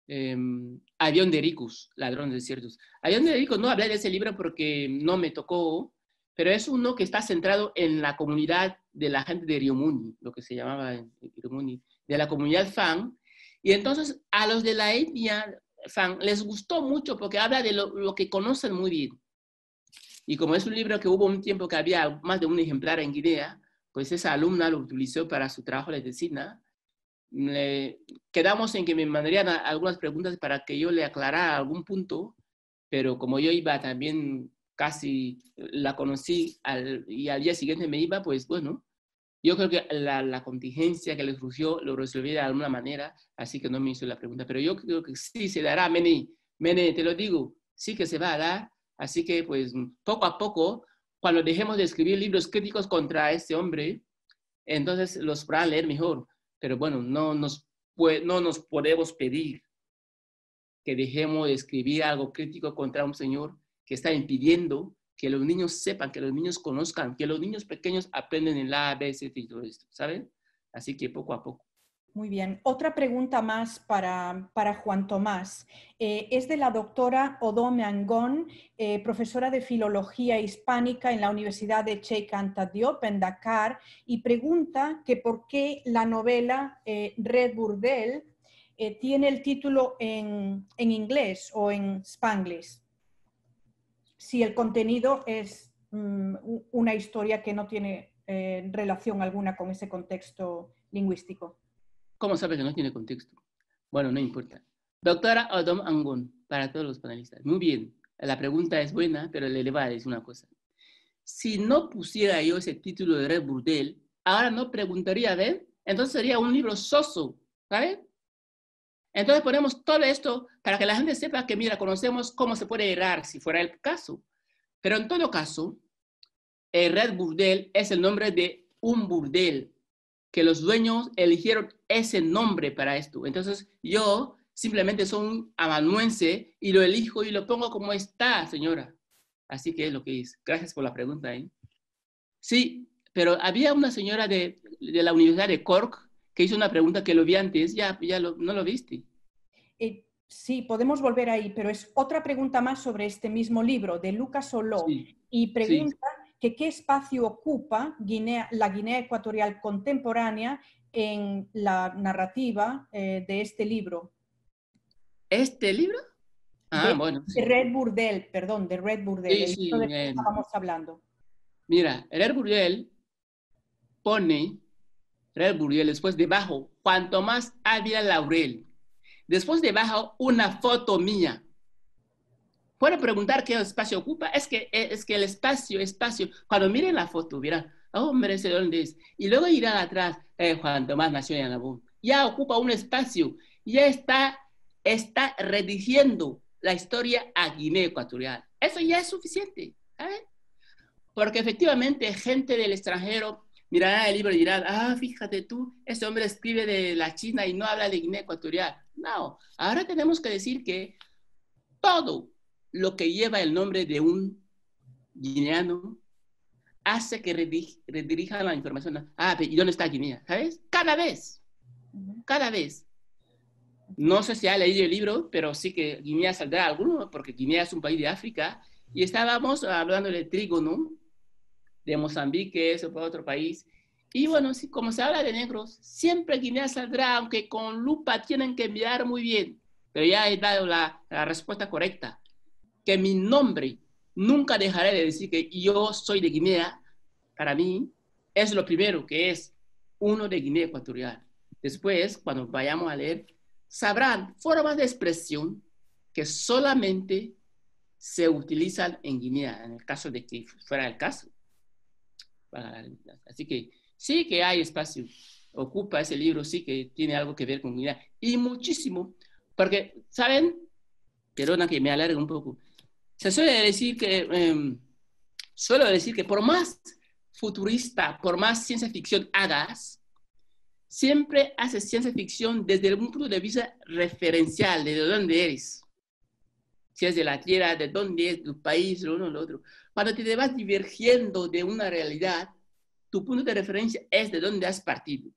Speaker 5: em, em, Avión de Ladrón de Desiertos. Avión de Ricus, no hablé de ese libro porque no me tocó, pero es uno que está centrado en la comunidad de la gente de Riomuni, lo que se llamaba Riomuni, de la comunidad fan, y entonces a los de la etnia fan les gustó mucho porque habla de lo que conocen muy bien y como es un libro que hubo un tiempo que había más de un ejemplar en Guinea, pues esa alumna lo utilizó para su trabajo de tesina. quedamos en que me mandarían algunas preguntas para que yo le aclarara algún punto, pero como yo iba también casi, la conocí al, y al día siguiente me iba, pues bueno, yo creo que la, la contingencia que le surgió lo resolví de alguna manera, así que no me hizo la pregunta, pero yo creo que sí se dará, Mene, Mene, te lo digo, sí que se va a dar Así que, pues, poco a poco, cuando dejemos de escribir libros críticos contra este hombre, entonces los podrán leer mejor. Pero bueno, no nos, no nos podemos pedir que dejemos de escribir algo crítico contra un señor que está impidiendo que los niños sepan, que los niños conozcan, que los niños pequeños aprenden el ABC y todo esto, ¿saben? Así que poco a
Speaker 2: poco. Muy bien. Otra pregunta más para, Juan Tomás. Eh, es de la doctora Odome Angón, eh, profesora de Filología Hispánica en la Universidad de Cheikh Diop en Dakar, y pregunta que por qué la novela eh, Red Burdel tiene el título en, inglés o en spanglish, si el contenido es mm, una historia que no tiene relación alguna con ese contexto lingüístico.
Speaker 5: ¿Cómo sabe que no tiene contexto? Bueno, no importa. Doctora Odom Angon, para todos los panelistas. Muy bien, la pregunta es buena, pero le voy a decir una cosa. Si no pusiera yo ese título de Red Burdel, ahora no preguntaría, él. Entonces sería un libro soso, ¿sabes? Entonces ponemos todo esto para que la gente sepa que, mira, conocemos cómo se puede errar si fuera el caso. Pero en todo caso, el eh, Red Burdel es el nombre de un burdel que los dueños eligieron ese nombre para esto. Entonces yo simplemente soy un amanuense y lo elijo y lo pongo como está, señora. Así que es lo que es. Gracias por la pregunta. ¿eh? Sí, pero había una señora de, de, la Universidad de Cork que hizo una pregunta que lo vi antes, ya, ya no lo viste.
Speaker 2: Eh, sí, podemos volver ahí, pero es otra pregunta más sobre este mismo libro de Lucas Oló. y pregunta que qué espacio ocupa Guinea, la Guinea Ecuatorial contemporánea en la narrativa eh, de este libro. ¿Este libro? Ah, bueno. Red Burdel, perdón, de Red Burdel. Sí, sí, de que estábamos hablando.
Speaker 5: Mira, Red Burdel pone, Red Burdel, después debajo, cuanto más había Laurel. Después debajo, una foto mía. Puede preguntar qué espacio ocupa. Es que, eh, es que el espacio, espacio. Cuando miren la foto, verán, hombre, oh, merece dónde es. Y luego irán atrás, eh, Juan Tomás nació en Anabú. Ya ocupa un espacio. Ya está, está redigiendo la historia a Guinea Ecuatorial. Eso ya es suficiente. ¿sabes? Porque efectivamente, gente del extranjero mirará el libro y dirán, ah, fíjate tú, ese hombre escribe de la China y no habla de Guinea Ecuatorial. No, ahora tenemos que decir que todo lo que lleva el nombre de un guineano hace que redirija, la información. Ah, ¿y dónde está Guinea? ¿Sabes? Cada vez, cada vez. No sé si ha leído el libro, pero sí que Guinea saldrá alguno, porque Guinea es un país de África. Y estábamos hablando de ¿no? de Mozambique, eso para otro país. Y bueno, sí, como se habla de negros, siempre Guinea saldrá, aunque con lupa tienen que mirar muy bien. Pero ya he dado la respuesta correcta que mi nombre, nunca dejaré de decir que yo soy de Guinea, para mí es lo primero que es uno de Guinea Ecuatorial. Después, cuando vayamos a leer, sabrán formas de expresión que solamente se utilizan en Guinea, en el caso de que fuera el caso. Así que sí que hay espacio. Ocupa ese libro, sí que tiene algo que ver con Guinea. Y muchísimo, porque, ¿saben? Perdona que me alargue un poco se suele decir que, eh, decir que por más futurista, por más ciencia ficción hagas, siempre haces ciencia ficción desde un punto de vista referencial, desde dónde eres. Si es de la tierra, de dónde es, tu país, lo uno, lo otro. Cuando te vas divergiendo de una realidad, tu punto de referencia es de dónde has partido.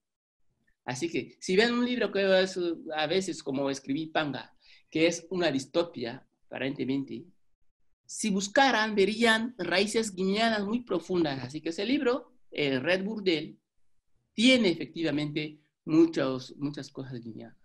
Speaker 5: Así que si ven un libro que a veces como escribí Panga, que es una distopia, aparentemente, si buscaran, verían raíces guineanas muy profundas. Así que ese libro, el eh, Red Burdel, tiene efectivamente muchas cosas guineanas.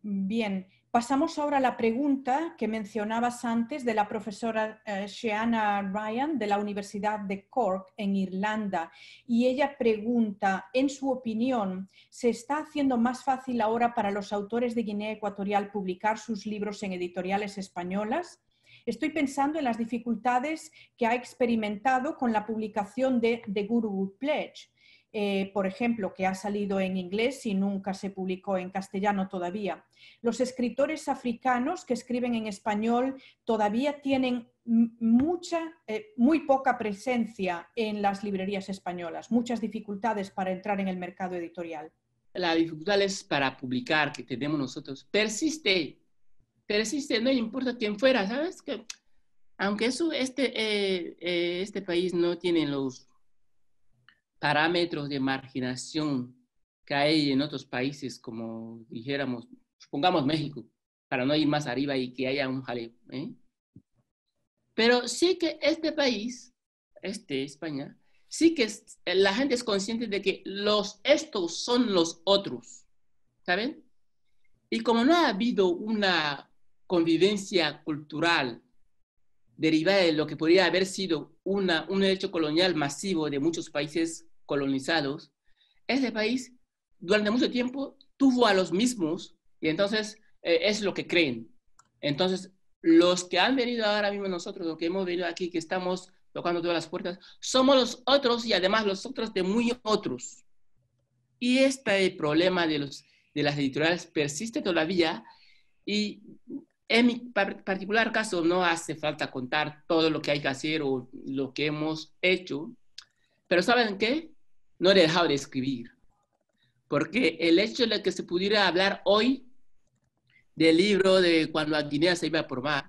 Speaker 2: Bien, pasamos ahora a la pregunta que mencionabas antes de la profesora eh, Sheana Ryan de la Universidad de Cork en Irlanda. Y ella pregunta, en su opinión, ¿se está haciendo más fácil ahora para los autores de Guinea Ecuatorial publicar sus libros en editoriales españolas? Estoy pensando en las dificultades que ha experimentado con la publicación de The Guru Pledge, eh, por ejemplo, que ha salido en inglés y nunca se publicó en castellano todavía. Los escritores africanos que escriben en español todavía tienen mucha, eh, muy poca presencia en las librerías españolas, muchas dificultades para entrar en el mercado editorial.
Speaker 5: Las es para publicar que tenemos nosotros persiste pero existe, no importa quién fuera, ¿sabes? Que, aunque su este, eh, eh, este país no tiene los parámetros de marginación que hay en otros países, como dijéramos, supongamos México, para no ir más arriba y que haya un jaleo. ¿eh? Pero sí que este país, este España, sí que la gente es consciente de que los estos son los otros, ¿saben? Y como no ha habido una convivencia cultural derivada de lo que podría haber sido una, un hecho colonial masivo de muchos países colonizados, ese país durante mucho tiempo tuvo a los mismos y entonces eh, es lo que creen. Entonces, los que han venido ahora mismo nosotros, los que hemos venido aquí, que estamos tocando todas las puertas, somos los otros y además los otros de muy otros. Y este problema de, los, de las editoriales persiste todavía y en mi particular caso no hace falta contar todo lo que hay que hacer o lo que hemos hecho, pero ¿saben qué? No he dejado de escribir, porque el hecho de que se pudiera hablar hoy del libro de cuando a Guinea se iba a más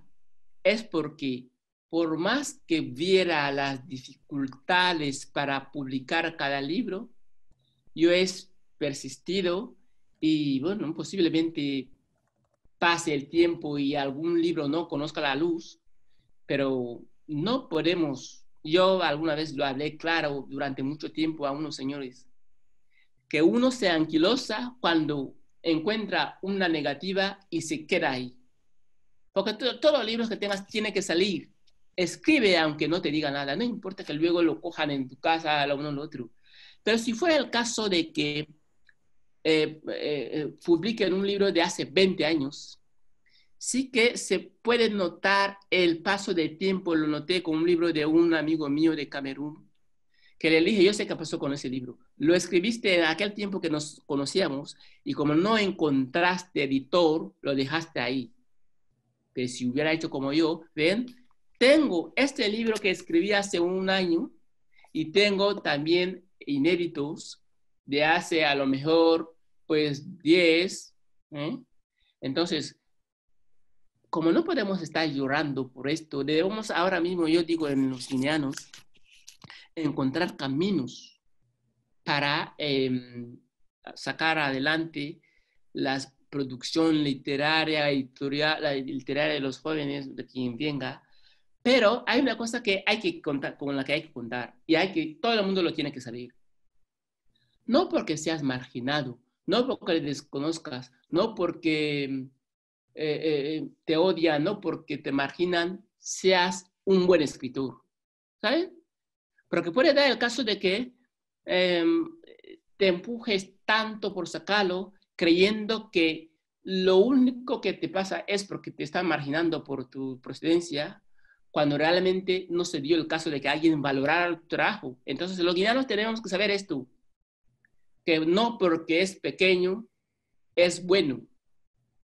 Speaker 5: es porque por más que viera las dificultades para publicar cada libro, yo he persistido y bueno, posiblemente pase el tiempo y algún libro no conozca la luz, pero no podemos, yo alguna vez lo hablé claro durante mucho tiempo a unos señores, que uno se anquilosa cuando encuentra una negativa y se queda ahí. Porque todos los libros que tengas tienen que salir. Escribe aunque no te diga nada, no importa que luego lo cojan en tu casa, lo uno o lo otro. Pero si fuera el caso de que eh, eh, eh en un libro de hace 20 años, sí que se puede notar el paso del tiempo. Lo noté con un libro de un amigo mío de Camerún, que le dije, yo sé qué pasó con ese libro. Lo escribiste en aquel tiempo que nos conocíamos y como no encontraste editor, lo dejaste ahí. que si hubiera hecho como yo, ven, tengo este libro que escribí hace un año y tengo también inéditos de hace a lo mejor pues 10. ¿eh? Entonces, como no podemos estar llorando por esto, debemos ahora mismo, yo digo en los guineanos, encontrar caminos para em, sacar adelante la producción literaria, editorial, la literaria de los jóvenes, de quien venga. Pero hay una cosa que hay que contar, con la que hay que contar, y hay que, todo el mundo lo tiene que saber no porque seas marginado, no porque le desconozcas, no porque mm, eh, eh, eh, te odian, no porque te marginan, seas un buen escritor. ¿Sabes? que puede dar el caso de que em, te empujes tanto por sacarlo, creyendo que lo único que te pasa es porque te están marginando por tu procedencia, cuando realmente no se dio el caso de que alguien valorara tu trabajo. Entonces, los guineanos tenemos que saber esto no porque es pequeño es bueno,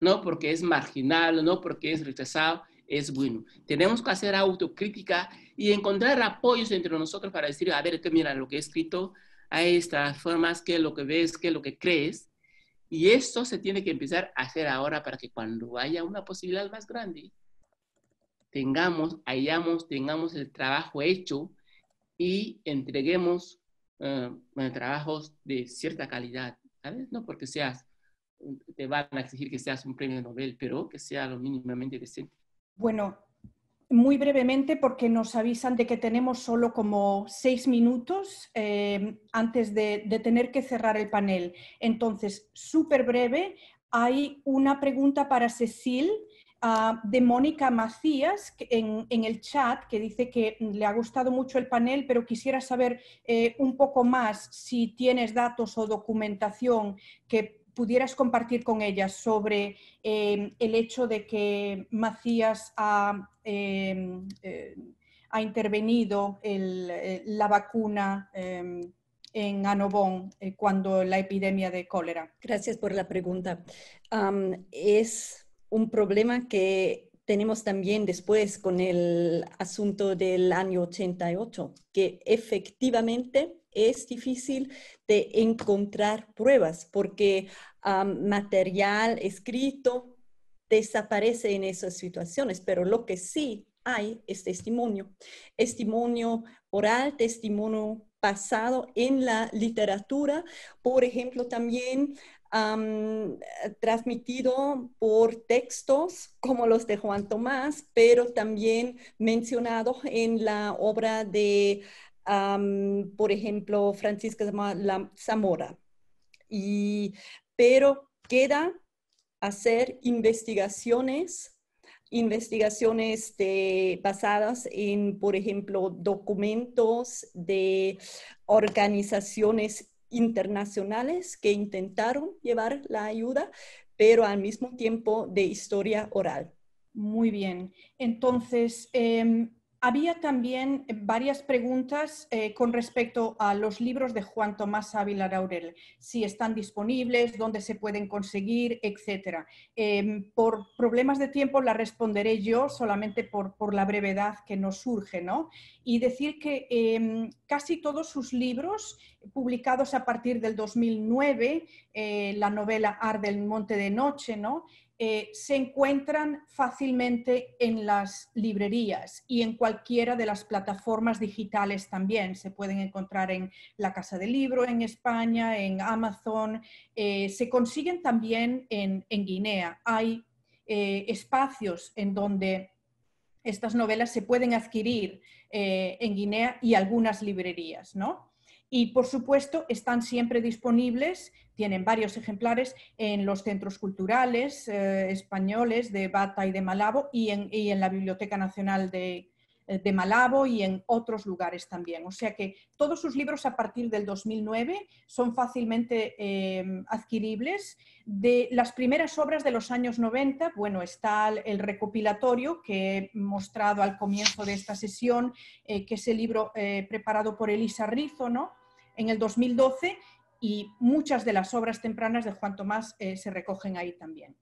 Speaker 5: no porque es marginal, no porque es rechazado, es bueno. Tenemos que hacer autocrítica y encontrar apoyos entre nosotros para decir, a ver, que mira lo que he escrito, hay estas formas, qué es lo que ves, qué es lo que crees. Y esto se tiene que empezar a hacer ahora para que cuando haya una posibilidad más grande, tengamos, hayamos, tengamos el trabajo hecho y entreguemos eh, eh, trabajos de cierta calidad, ¿sabes? No porque seas, te van a exigir que seas un premio Nobel, pero que sea lo mínimamente decente.
Speaker 2: Bueno, muy brevemente porque nos avisan de que tenemos solo como seis minutos eh, antes de, de, tener que cerrar el panel. Entonces, súper breve, hay una pregunta para Cecil de Mónica Macías en, el chat, que dice que le ha gustado mucho el panel, pero quisiera saber eh, un poco más si tienes datos o documentación que pudieras compartir con ella sobre em, el hecho de que Macías ha, em, eh, intervenido eh, la vacuna em, en Anobón cuando la epidemia de
Speaker 4: cólera. Gracias por la pregunta. es un problema que tenemos también después con el asunto del año 88, que efectivamente es difícil de encontrar pruebas porque material escrito desaparece en esas situaciones, pero lo que sí hay es testimonio, testimonio oral, testimonio pasado en la literatura, por ejemplo, también eh, transmitido por textos como los de Juan Tomás, pero también mencionado en la obra de, por ejemplo, Francisca Zamora. pero queda hacer investigaciones investigaciones basadas en, por ejemplo, documentos de organizaciones internacionales que intentaron llevar la ayuda, pero al mismo tiempo de historia oral.
Speaker 2: Muy bien. Entonces, em,
Speaker 4: había también eh, varias preguntas
Speaker 2: eh, con respecto a los libros de Juan Tomás Ávila Laurel, si están disponibles, dónde se pueden conseguir, etc. Em, por problemas de tiempo la responderé yo solamente por, la brevedad que nos surge, ¿no? Y decir que em, casi todos sus libros, publicados a partir del 2009, eh, la novela Ar del Monte de Noche, ¿no? Eh, se encuentran fácilmente en las librerías y en cualquiera de las plataformas digitales también. Se pueden encontrar en la Casa del Libro en España, en Amazon. Eh, se consiguen también en, Guinea. Hay eh, espacios en donde estas novelas se pueden adquirir en Guinea y algunas librerías, ¿no? y por supuesto están siempre disponibles, tienen varios ejemplares en los centros culturales eh, españoles de Bata y de Malabo y en, la Biblioteca Nacional eh, de, Malabo y en otros lugares también. O sea que todos sus libros a partir del 2009 son fácilmente eh, adquiribles. De las primeras obras de los años 90, bueno, está el recopilatorio que he mostrado al comienzo de esta sesión, que es el libro preparado por Elisa Rizo, ¿no? en el 2012 y muchas de las obras tempranas de Juan Tomás eh, se recogen ahí también.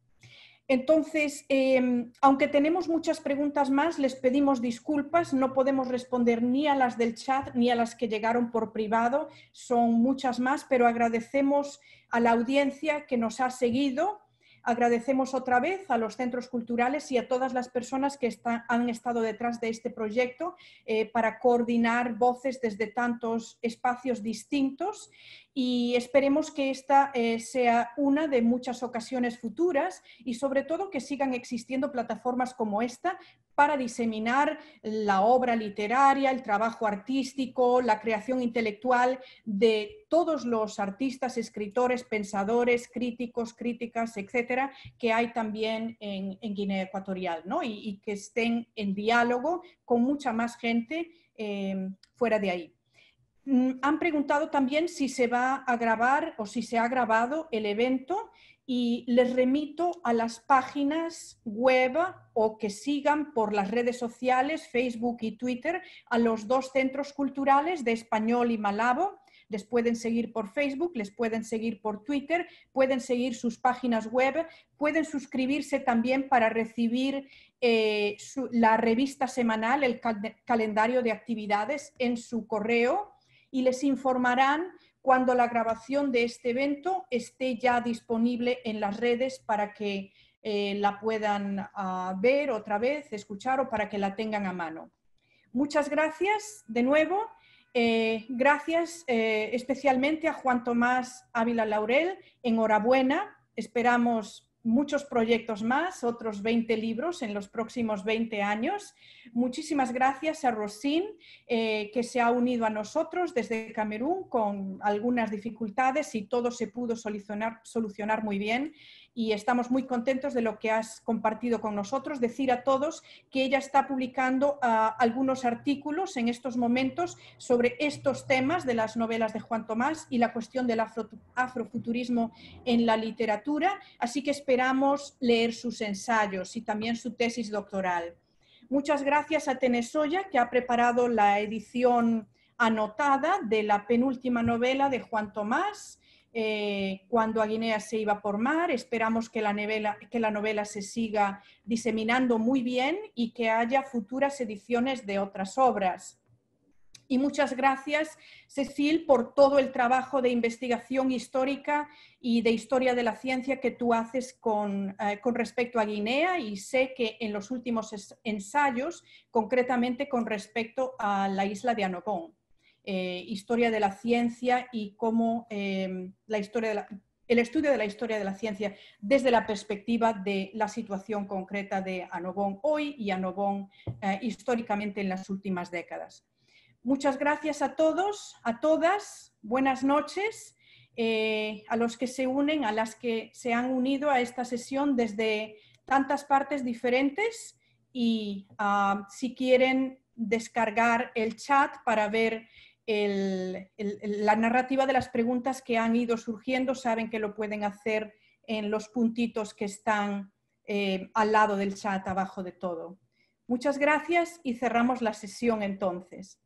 Speaker 2: Entonces, em, aunque tenemos muchas preguntas más, les pedimos disculpas, no podemos responder ni a las del chat ni a las que llegaron por privado, son muchas más, pero agradecemos a la audiencia que nos ha seguido Agradecemos otra vez a los centros culturales y a todas las personas que han estado detrás de este proyecto eh, para coordinar voces desde tantos espacios distintos y esperemos que esta eh, sea una de muchas ocasiones futuras y sobre todo que sigan existiendo plataformas como esta para diseminar la obra literaria, el trabajo artístico, la creación intelectual de todos los artistas, escritores, pensadores, críticos, críticas, etcétera, que hay también en, Guinea Ecuatorial, Y, que estén en diálogo con mucha más gente eh, fuera de ahí. Mm, han preguntado también si se va a grabar o si se ha grabado el evento y les remito a las páginas web o que sigan por las redes sociales, Facebook y Twitter, a los dos centros culturales de Español y Malabo. Les pueden seguir por Facebook, les pueden seguir por Twitter, pueden seguir sus páginas web, pueden suscribirse también para recibir eh, la revista semanal, el calendario de actividades en su correo y les informarán cuando la grabación de este evento esté ya disponible en las redes para que eh, la puedan ah, ver otra vez, escuchar o para que la tengan a mano. Muchas gracias de nuevo. Eh, gracias eh, especialmente a Juan Tomás Ávila Laurel. Enhorabuena. Esperamos muchos proyectos más, otros 20 libros en los próximos 20 años. Muchísimas gracias a Rosin, eh, que se ha unido a nosotros desde Camerún con algunas dificultades y todo se pudo solucionar, solucionar muy bien y estamos muy contentos de lo que has compartido con nosotros. Decir a todos que ella está publicando ah, algunos artículos en estos momentos sobre estos temas de las novelas de Juan Tomás y la cuestión del afrofuturismo en la literatura, así que esperamos leer sus ensayos y también su tesis doctoral. Muchas gracias a Tenesoya, que ha preparado la edición anotada de la penúltima novela de Juan Tomás eh, cuando a Guinea se iba por mar. Esperamos que la, novela, que la novela se siga diseminando muy bien y que haya futuras ediciones de otras obras. Y muchas gracias, Cecil, por todo el trabajo de investigación histórica y de historia de la ciencia que tú haces con, eh, con, respecto a Guinea. Y sé que en los últimos ensayos, concretamente con respecto a la isla de Anogón. Eh, historia de la ciencia y cómo em, la historia el estudio de la historia de la ciencia desde la perspectiva de la situación concreta de Anobón hoy y Anobón eh, históricamente en las últimas décadas. Muchas gracias a todos, a todas, buenas noches. Eh, a los que se unen, a las que se han unido a esta sesión desde tantas partes diferentes y ah, si quieren descargar el chat para ver la narrativa de las preguntas que han ido surgiendo, saben que lo pueden hacer en los puntitos que están eh, al lado del chat, abajo de todo. Muchas gracias y cerramos la sesión entonces.